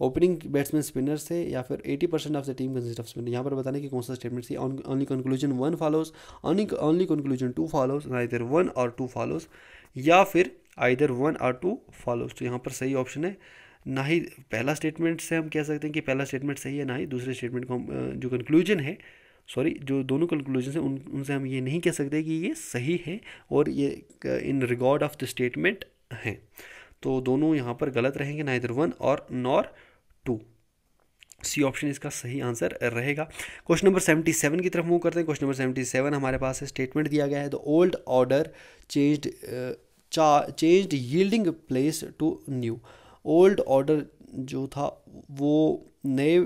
ओपनिंग बैट्समैन स्पिनर्स थे या फिर 80 percent of the team consist of spinner यहाँ पर बताने की कौन सा स्टेटमेंट थी only conclusion one follows only only conclusion two follows neither one और टू फॉलोज या फिर either one or two follows तो यहाँ पर सही ऑप्शन है ना ही पहला स्टेटमेंट से हम कह सकते हैं कि पहला स्टेटमेंट सही है ना ही दूसरे स्टेटमेंट को हम जो कंक्लूजन है सॉरी जो दोनों कंक्लूजन हैं उन उनसे हम ये नहीं कह सकते कि ये सही है और ये in record of the statement हैं तो दोनों यहाँ पर गलत रहेंगे ना इधर वन और नॉर टू सी ऑप्शन इसका सही आंसर रहेगा क्वेश्चन नंबर सेवेंटी सेवन की तरफ मूव करते हैं क्वेश्चन नंबर सेवेंटी सेवन हमारे पास स्टेटमेंट दिया गया है the old order changed changed yielding place to new old order जो था वो नए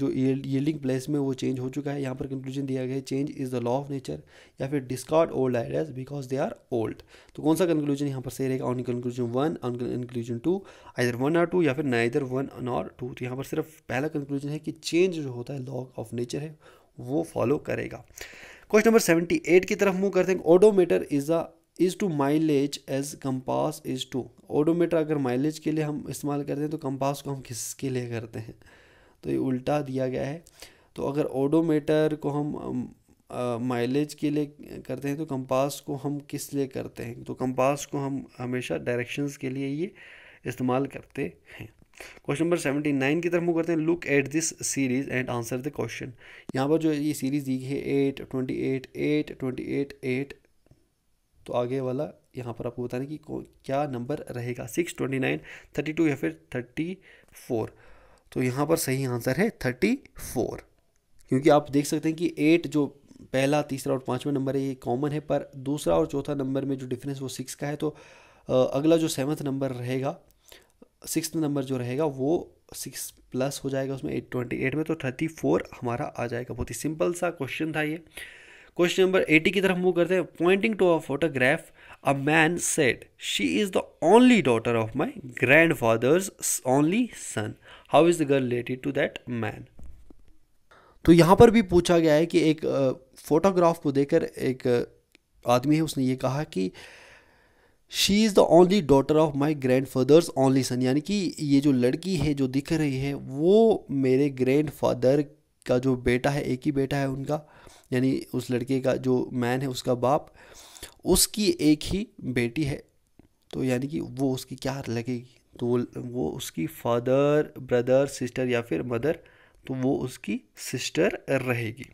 जो यील्डिंग प्लेस में वो चेंज हो चुका है यहाँ पर कंक्लूजन दिया गया है change is the law of nature या फिर discard old ideas because they are old तो कौन सा कंक्लूजन यहाँ पर सही रहेगा only conclusion one only conclusion two either one और टू या फिर इधर वन और टू तो यहाँ पर सिर्फ पहला कंक्लूजन है कि चेंज जो होता है लॉ ऑफ नेचर है वो फॉलो करेगा क्वेश्चन नंबर सेवेंटी एट की तरफ मूव करते हैं odometer is a is to mileage as compass is to odometer अगर माइलेज के लिए हम इस्तेमाल करते हैं तो कम्पास को हम किसके लिए करते हैं तो ये उल्टा दिया गया है तो अगर ओडोमीटर को हम माइलेज के लिए करते हैं तो कंपास को हम किस लिए करते हैं तो कंपास को हम हमेशा डायरेक्शंस के लिए ये इस्तेमाल करते हैं क्वेश्चन नंबर सेवेंटी नाइन की तरफ हम करते हैं look at this series and answer the question यहाँ पर जो ये सीरीज दी गई है eight twenty eight eight twenty eight eight तो आगे वाला यहाँ पर आपको बताने कि क्या नंबर रहेगा six twenty nine thirty two या फिर थर्टी फोर तो यहाँ पर सही आंसर है थर्टी फोर क्योंकि आप देख सकते हैं कि एट जो पहला तीसरा और पाँचवा नंबर है ये कॉमन है पर दूसरा और चौथा नंबर में जो डिफरेंस वो सिक्स का है तो अगला जो सेवन्थ नंबर रहेगा सिक्स नंबर जो रहेगा वो सिक्स प्लस हो जाएगा उसमें एट ट्वेंटी एट में तो थर्टी फोर हमारा आ जाएगा बहुत ही सिंपल सा क्वेश्चन था ये क्वेश्चन नंबर एटी की तरफ मूव करते हैं pointing to a photograph A man said, She is the only daughter of my grandfather's only son. How is the girl related to that man? तो यहाँ पर भी पूछा गया है कि एक फोटोग्राफ को देखकर एक आदमी है उसने ये कहा कि she is the only daughter of my grandfather's only son यानी कि ये जो लड़की है जो दिख रही है वो मेरे ग्रैंड फादर का जो बेटा है एक ही बेटा है उनका यानी उस लड़के का जो मैन है उसका बाप उसकी एक ही बेटी है तो यानी कि वो उसकी क्या लगेगी तो वो वो उसकी फादर ब्रदर सिस्टर या फिर मदर तो वो उसकी सिस्टर रहेगी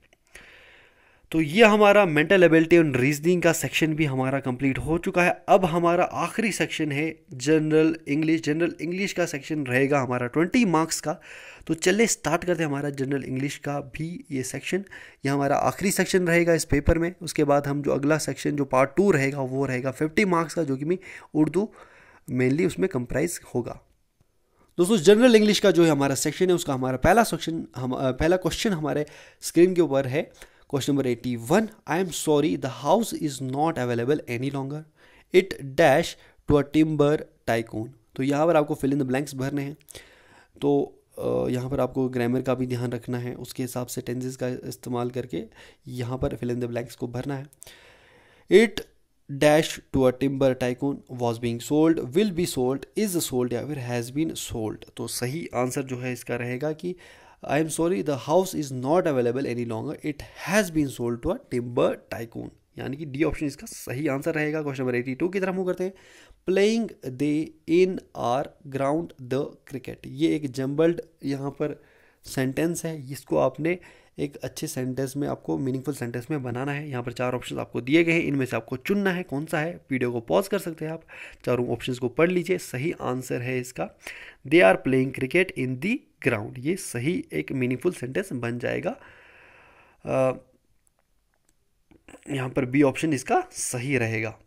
तो ये हमारा मेंटल एबिलिटी एंड रीजनिंग का सेक्शन भी हमारा कंप्लीट हो चुका है अब हमारा आखिरी सेक्शन है जनरल इंग्लिश जनरल इंग्लिश का सेक्शन रहेगा हमारा ट्वेंटी मार्क्स का तो चलिए स्टार्ट करते हैं हमारा जनरल इंग्लिश का भी ये सेक्शन ये हमारा आखिरी सेक्शन रहेगा इस पेपर में उसके बाद हम जो अगला सेक्शन जो पार्ट टू रहेगा वो रहेगा फिफ्टी मार्क्स का जो कि मैं उर्दू मेनली उसमें कंप्राइज होगा दोस्तों जनरल इंग्लिश का जो है हमारा सेक्शन है उसका हमारा पहला सेक्शन हम पहला क्वेश्चन हमारे स्क्रीन के ऊपर है question number eighty one I am sorry the house is not available any longer it dash to a timber tycoon तो यहाँ पर आपको फिल इन द ब्लैंक्स भरने हैं तो यहाँ पर आपको ग्रामर का भी ध्यान रखना है उसके हिसाब से टेंजेस का इस्तेमाल करके यहाँ पर फिल इन द ब्लैंक्स को भरना है it dash to a timber tycoon was being sold will be sold is sold या फिर हैज़ बीन सोल्ड तो सही आंसर जो है इसका रहेगा कि uh, I am sorry the house is not available any longer it has been sold to a timber tycoon यानी कि डी ऑप्शन इसका सही आंसर रहेगा क्वेश्चन नंबर एटी टू की तरफ हम करते हैं playing they in are ground the cricket ये एक जम्बल्ड यहाँ पर सेंटेंस है इसको आपने एक अच्छे सेंटेंस में आपको मीनिंगफुल सेंटेंस में बनाना है यहाँ पर चार ऑप्शन आपको दिए गए हैं इनमें से आपको चुनना है कौन सा है वीडियो को पॉज कर सकते हैं आप चारों ऑप्शन को पढ़ लीजिए सही आंसर है इसका they are playing cricket in the ground ये सही एक मीनिंगफुल सेंटेंस बन जाएगा यहाँ पर बी ऑप्शन इसका सही रहेगा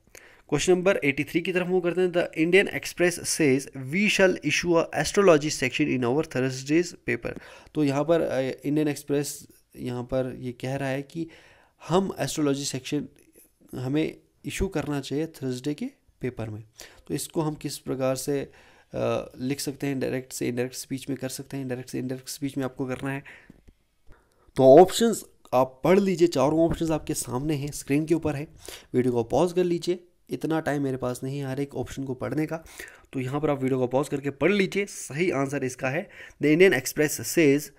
क्वेश्चन नंबर 83 की तरफ मूव करते हैं the Indian Express says we shall issue a astrology section in our Thursday's paper तो यहाँ पर इंडियन एक्सप्रेस यहाँ पर ये कह रहा है कि हम एस्ट्रोलॉजी सेक्शन हमें इशू करना चाहिए थर्सडे के पेपर में तो इसको हम किस प्रकार से लिख सकते हैं डायरेक्ट से इनडायरेक्ट स्पीच में कर सकते हैं डायरेक्ट से इनडायरेक्ट स्पीच में आपको करना है तो ऑप्शंस आप पढ़ लीजिए चारों ऑप्शंस आपके सामने हैं स्क्रीन के ऊपर है वीडियो को पॉज कर लीजिए इतना टाइम मेरे पास नहीं है हर एक ऑप्शन को पढ़ने का तो यहाँ पर आप वीडियो को पॉज करके पढ़ लीजिए सही आंसर इसका है the Indian Express says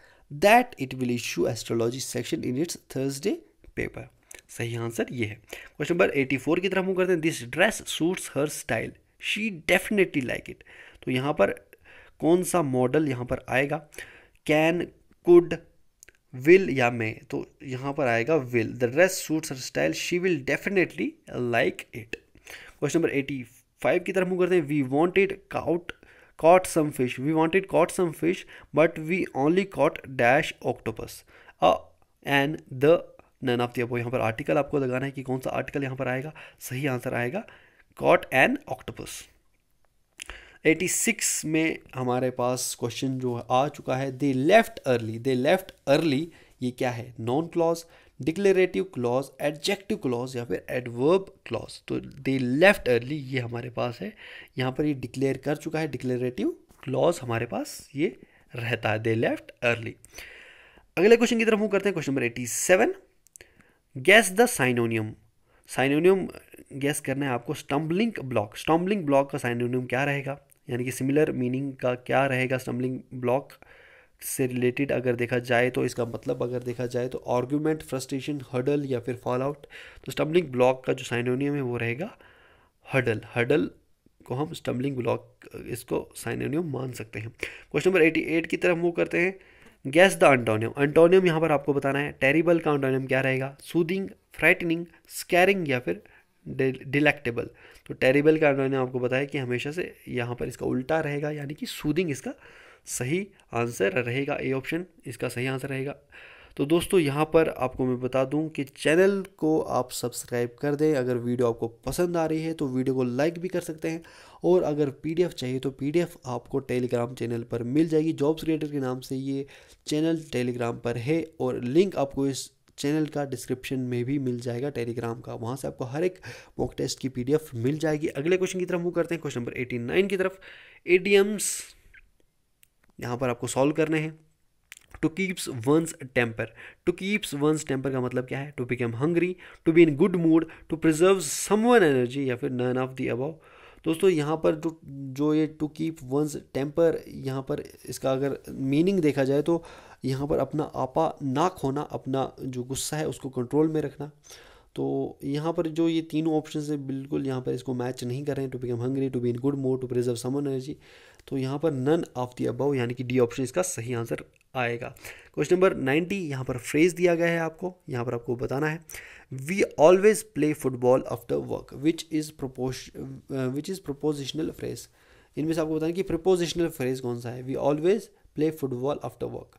that it will issue astrology section in its Thursday paper सही आंसर ये है क्वेश्चन नंबर 84 की तरफ हम करते हैं this dress suits her style she definitely like it तो यहाँ पर कौन सा मॉडल यहाँ पर आएगा कैन कुड विल या मे तो यहाँ पर आएगा will the dress suits her style she will definitely like it question number eighty five की तरफ हम करते हैं we wanted caught caught some fish we wanted caught some fish but we only caught dash octopus uh, and the none of the above यहाँ पर article आपको लगाना है कि कौन सा आर्टिकल यहाँ पर आएगा सही आंसर आएगा caught an octopus 86 में हमारे पास क्वेश्चन जो आ चुका है they left early they left early ये क्या है non clause declarative clause adjective clause या फिर एडवर्ब क्लॉज तो दे लेफ्ट अर्ली ये हमारे पास है यहाँ पर ये डिक्लेयर कर चुका है डिक्लेरेटिव क्लॉज हमारे पास ये रहता है दे लेफ्ट अर्ली अगले क्वेश्चन की तरफ मूव करते हैं question number eighty seven guess the synonym synonym guess करना है आपको स्टम्बलिंग ब्लॉक स्टम्बलिंग ब्लॉक का साइनोनियम क्या रहेगा यानी कि सिमिलर मीनिंग का क्या रहेगा स्टम्बलिंग ब्लॉक से रिलेटेड अगर देखा जाए तो इसका मतलब अगर देखा जाए तो आर्ग्यूमेंट फ्रस्ट्रेशन हर्डल या फिर फॉल आउट तो स्टम्बलिंग ब्लॉक का जो साइनोनियम है वो रहेगा हर्डल हर्डल को हम स्टम्बलिंग ब्लॉक इसको साइनोनियम मान सकते हैं क्वेश्चन नंबर एटी एट की तरफ मूव करते हैं गैस द अंटोनियम अंटोनियम यहाँ पर आपको बताना है टेरिबल का अंटोनियम क्या रहेगा सूदिंग फ्राइटनिंग स्कैरिंग या फिर डिलेक्टेबल तो टेरिबल का मैंने आपको बताया कि हमेशा से यहाँ पर इसका उल्टा रहेगा यानी कि सूदिंग इसका सही आंसर रहेगा ए ऑप्शन इसका सही आंसर रहेगा तो दोस्तों यहाँ पर आपको मैं बता दूँ कि चैनल को आप सब्सक्राइब कर दें अगर वीडियो आपको पसंद आ रही है तो वीडियो को लाइक भी कर सकते हैं और अगर पीडीएफ चाहिए तो पीडीएफ आपको टेलीग्राम चैनल पर मिल जाएगी जॉब्स क्रिएटर के नाम से ये चैनल टेलीग्राम पर है और लिंक आपको इस चैनल का डिस्क्रिप्शन में भी मिल जाएगा टेलीग्राम का वहाँ से आपको हर एक मॉक टेस्ट की पी मिल जाएगी अगले क्वेश्चन की तरफ मूव करते हैं क्वेश्चन नंबर एटी नाइन की तरफ ए डी एम्स यहाँ पर आपको सॉल्व करने हैं to keeps one's temper to keeps one's temper का मतलब क्या है to become hungry to be in good mood to preserve someone energy या फिर नन ऑफ दी अबाव दोस्तों यहाँ पर जो जो ये टू कीप वंस टेम्पर यहाँ पर इसका अगर मीनिंग देखा जाए तो यहाँ पर अपना आपा ना खोना अपना जो गुस्सा है उसको कंट्रोल में रखना तो यहाँ पर जो ये तीनों ऑप्शन है बिल्कुल यहाँ पर इसको मैच नहीं कर रहे हैं to become hungry to be in good mood to preserve someone energy तो यहाँ पर नन ऑफ दी अबव यानी कि डी ऑप्शन इसका सही आंसर आएगा क्वेश्चन नंबर नाइन्टी यहाँ पर फ्रेज दिया गया है आपको यहाँ पर आपको बताना है we always play football after work which is प्रपोश विच इज़ प्रपोजिशनल फ्रेज इनमें से आपको बताना कि प्रपोजिशनल फ्रेज कौन सा है we always play football after work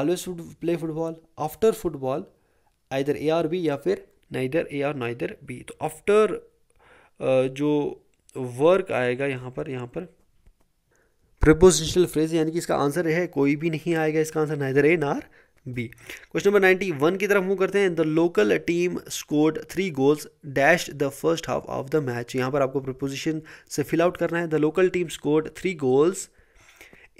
always play football after football either A or B या फिर neither A or neither B तो आफ्टर uh, जो वर्क आएगा यहाँ पर यहाँ पर प्रपोजिशनल फ्रेज यानी कि इसका आंसर है कोई भी नहीं आएगा इसका answer neither A nor B question number ninety one की तरफ मूव करते हैं the local team scored three goals dash the first half of the match यहाँ पर आपको प्रपोजिशन से फिल आउट करना है the local team scored three goals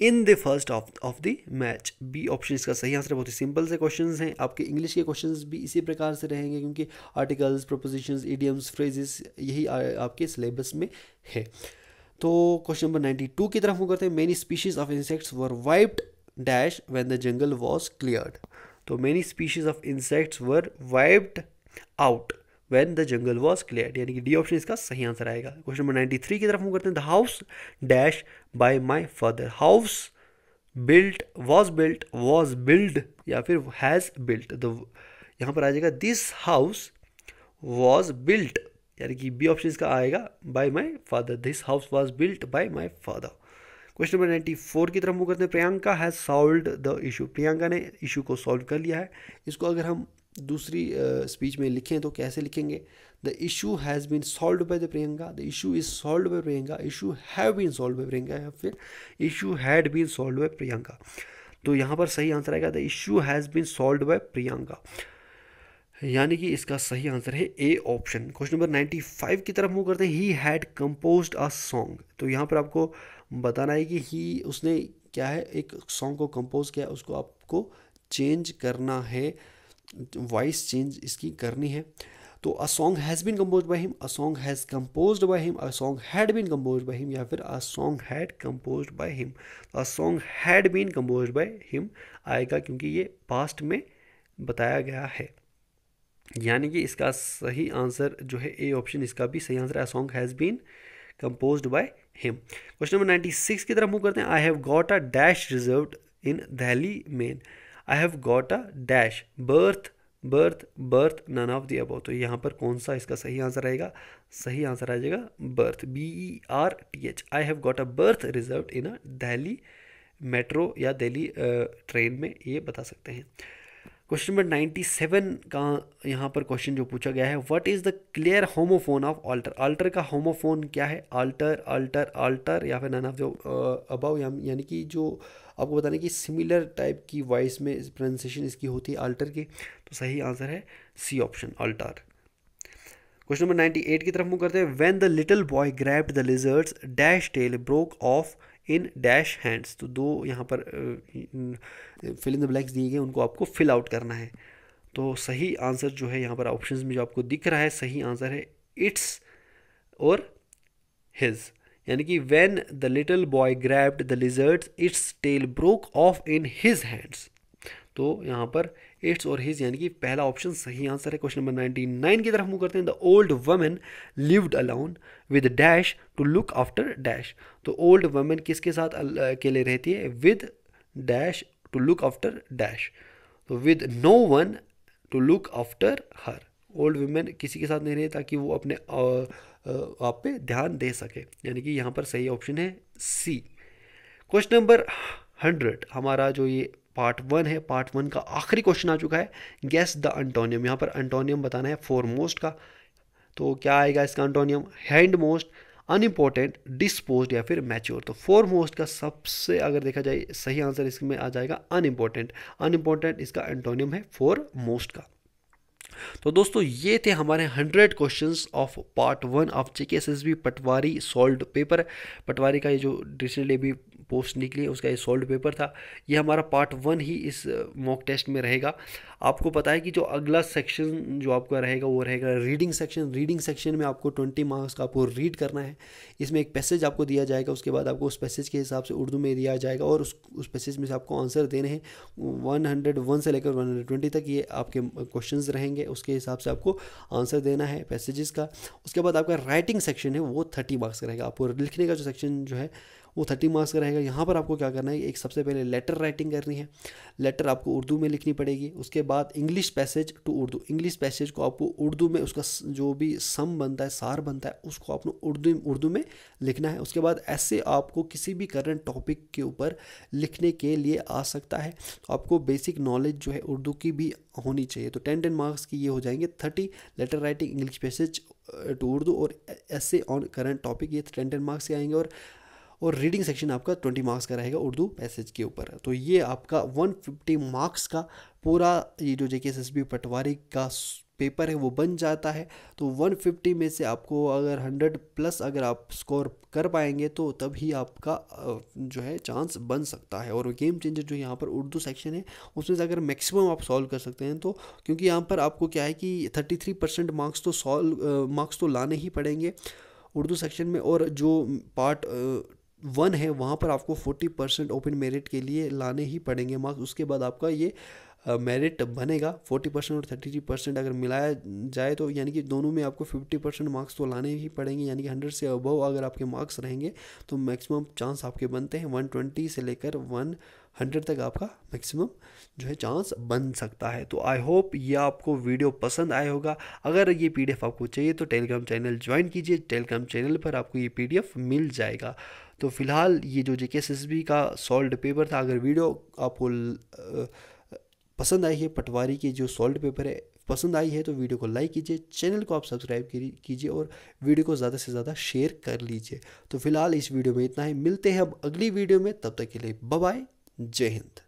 in the first half of the match B option इसका सही answer बहुत ही सिंपल से क्वेश्चन हैं आपके इंग्लिश के क्वेश्चन भी इसी प्रकार से रहेंगे क्योंकि आर्टिकल्स प्रपोजिशन इडियम्स फ्रेजेस यही आपके सिलेबस में है तो क्वेश्चन नंबर नाइन्टी टू की तरफ हम करते हैं many species of insects were wiped dash when the jungle was cleared तो many species of insects were wiped out when the jungle was clear यानी कि डी ऑप्शन इसका सही आंसर आएगा क्वेश्चन नंबर नाइन्टी थ्री की तरफ हम करते हैं the house dash by my father house built was built was build या फिर हैज़ बिल्ट द यहाँ पर आ जाएगा दिस हाउस वॉज बिल्ट यानी कि बी ऑप्शन इसका आएगा by my father this house was built by my father question number ninety four की तरफ मूव करते हैं Priyanka has solve the issue Priyanka ने इशू को सॉल्व कर लिया है इसको अगर हम दूसरी स्पीच uh, में लिखें तो कैसे लिखेंगे the issue has been solve by the Priyanka the issue is solve by Priyanka issue have been solve by Priyanka या फिर issue had been solve by Priyanka तो यहाँ पर सही आंसर आएगा the issue has been solve by Priyanka यानी कि इसका सही आंसर है ए ऑप्शन क्वेश्चन नंबर 95 की तरफ मूव करते हैं he had compose a song तो यहाँ पर आपको बताना है कि ही उसने क्या है एक सॉन्ग को कंपोज किया उसको आपको चेंज करना है वॉइस चेंज इसकी करनी है तो a song has been compose by him a song has compose by him a song had been compose by him या फिर a song had compose by him a song had been compose by him आएगा क्योंकि ये past में बताया गया है यानी कि इसका सही आंसर जो है ए ऑप्शन इसका भी सही आंसर है song has been compose by him question number ninety six की तरफ मूव करते हैं I have got a dash reserve in Delhi main I have got a dash berth berth berth none of the above तो यहाँ पर कौन सा इसका सही आंसर आएगा सही आंसर आ जाएगा berth B E R T H I have got a berth reserve in a Delhi metro या दिल्ली ट्रेन में ये बता सकते हैं क्वेश्चन नंबर नाइन्टी सेवन का यहाँ पर क्वेश्चन जो पूछा गया है what is the clear homophone of altar altar का होमोफोन क्या है आल्टर आल्टर आल्टर या फिर नन ऑफ जो अबाव यानी कि जो आपको बताने की सिमिलर टाइप की वॉइस में प्रोनसीशन इसकी होती है आल्टर की तो सही आंसर है C option alter question number ninety eight की तरफ मुँह करते हैं when the little boy grabbed the lizard's dash tail broke off in dash hands तो दो यहाँ पर फिल इन द ब्लैक्स दिए गए उनको आपको फिल आउट करना है तो सही आंसर जो है यहाँ पर ऑप्शन में जो आपको दिख रहा है सही आंसर है इट्स और हिज यानी कि when the little boy grabbed the lizard's its tail broke off in his hands तो यहाँ पर इट्स और हिज यानी कि पहला ऑप्शन सही आंसर है क्वेश्चन नंबर नाइनटी नाइन की तरफ मूव करते हैं the old women lived alone with dash to look after dash तो ओल्ड वमेन किसके साथ के लिए रहती है with dash to look after dash तो with no one to look after her old women किसी के साथ नहीं रहे ताकि वो अपने आप पे ध्यान दे सके यानी कि यहाँ पर सही ऑप्शन है सी क्वेश्चन नंबर हंड्रेड हमारा जो ये पार्ट वन है पार्ट वन का आखिरी क्वेश्चन आ चुका है गैस द अंटोनियम यहाँ पर अंटोनियम बताना है फोर मोस्ट का तो क्या आएगा इसका antonym hand most unimportant dispose या फिर मैच्योर तो फोर मोस्ट का सबसे अगर देखा जाए सही आंसर इसमें आ जाएगा अनइम्पॉर्टेंट अनइम्पॉर्टेंट इसका एंटोनियम है फोर मोस्ट का तो दोस्तों ये थे हमारे hundred questions of part one of JK S S B Patwari solve paper Patwari का ये जो रिसेंटली भी पोस्ट निकली उसका ये सॉल्व पेपर था ये हमारा पार्ट वन ही इस मॉक टेस्ट में रहेगा आपको पता है कि जो अगला सेक्शन जो आपका रहेगा वो रहेगा रीडिंग सेक्शन रीडिंग सेक्शन में आपको ट्वेंटी मार्क्स का आपको रीड करना है इसमें एक पैसेज आपको दिया जाएगा उसके बाद आपको उस पैसेज के हिसाब से उर्दू में दिया जाएगा और उस उस पैसेज में से आपको आंसर देने हैं वन हंड्रेड वन से लेकर वन हंड्रेड ट्वेंटी तक ये आपके क्वेश्चन रहेंगे उसके हिसाब से आपको आंसर देना है पैसेजेस का उसके बाद आपका राइटिंग सेक्शन है वो थर्टी मार्क्स का रहेगा आपको लिखने का जो सेक्शन जो है वो थर्टी मार्क्स का रहेगा यहाँ पर आपको क्या करना है एक सबसे पहले लेटर राइटिंग करनी है लेटर आपको उर्दू में लिखनी पड़ेगी उसके बाद English passage to Urdu English passage को आपको उर्दू में उसका जो भी सम बनता है सार बनता है उसको आपको उर्दू उर्दू में लिखना है उसके बाद ऐसे आपको किसी भी करंट टॉपिक के ऊपर लिखने के लिए आ सकता है तो आपको बेसिक नॉलेज जो है उर्दू की भी होनी चाहिए तो टेन टेन मार्क्स की ये हो जाएंगे thirty letter writing English passage to Urdu और ऐसे ऑन करंट टॉपिक ये टेन टेन मार्क्स के आएंगे और और रीडिंग सेक्शन आपका ट्वेंटी मार्क्स का रहेगा उर्दू पैसेज के ऊपर तो ये आपका वन फिफ्टी मार्क्स का पूरा ये जो जे के पटवारी का पेपर है वो बन जाता है तो 150 में से आपको अगर 100 प्लस अगर आप स्कोर कर पाएंगे तो तभी आपका जो है चांस बन सकता है और गेम चेंजर जो यहाँ पर उर्दू सेक्शन है उसमें से अगर मैक्सिमम आप सॉल्व कर सकते हैं तो क्योंकि यहाँ पर आपको क्या है कि 33 परसेंट मार्क्स तो सॉल्व मार्क्स तो लाने ही पड़ेंगे उर्दू सेक्शन में और जो पार्ट वन है वहाँ पर आपको फोर्टी परसेंट ओपन मेरिट के लिए लाने ही पड़ेंगे मार्क्स उसके बाद आपका ये मेरिट बनेगा फोर्टी परसेंट और थर्टी थ्री परसेंट अगर मिलाया जाए तो यानी कि दोनों में आपको फिफ्टी परसेंट मार्क्स तो लाने ही पड़ेंगे यानी कि हंड्रेड से अबव अगर आपके मार्क्स रहेंगे तो मैक्सिमम चांस आपके बनते हैं वन ट्वेंटी से लेकर वन हंड्रेड तक आपका मैक्सिमम जो है चांस बन सकता है तो आई होप ये आपको वीडियो पसंद आया होगा अगर ये पीडीएफ आपको चाहिए तो टेलीग्राम चैनल ज्वाइन कीजिए टेलीग्राम चैनल पर आपको ये पीडीएफ मिल जाएगा तो फिलहाल ये जो जे का सॉल्ड पेपर था अगर वीडियो आपको पसंद आई है पटवारी की जो सॉल्ट पेपर है पसंद आई है तो वीडियो को लाइक कीजिए चैनल को आप सब्सक्राइब कीजिए और वीडियो को ज़्यादा से ज़्यादा शेयर कर लीजिए तो फिलहाल इस वीडियो में इतना ही मिलते हैं अब अगली वीडियो में तब तक के लिए बाय जय हिंद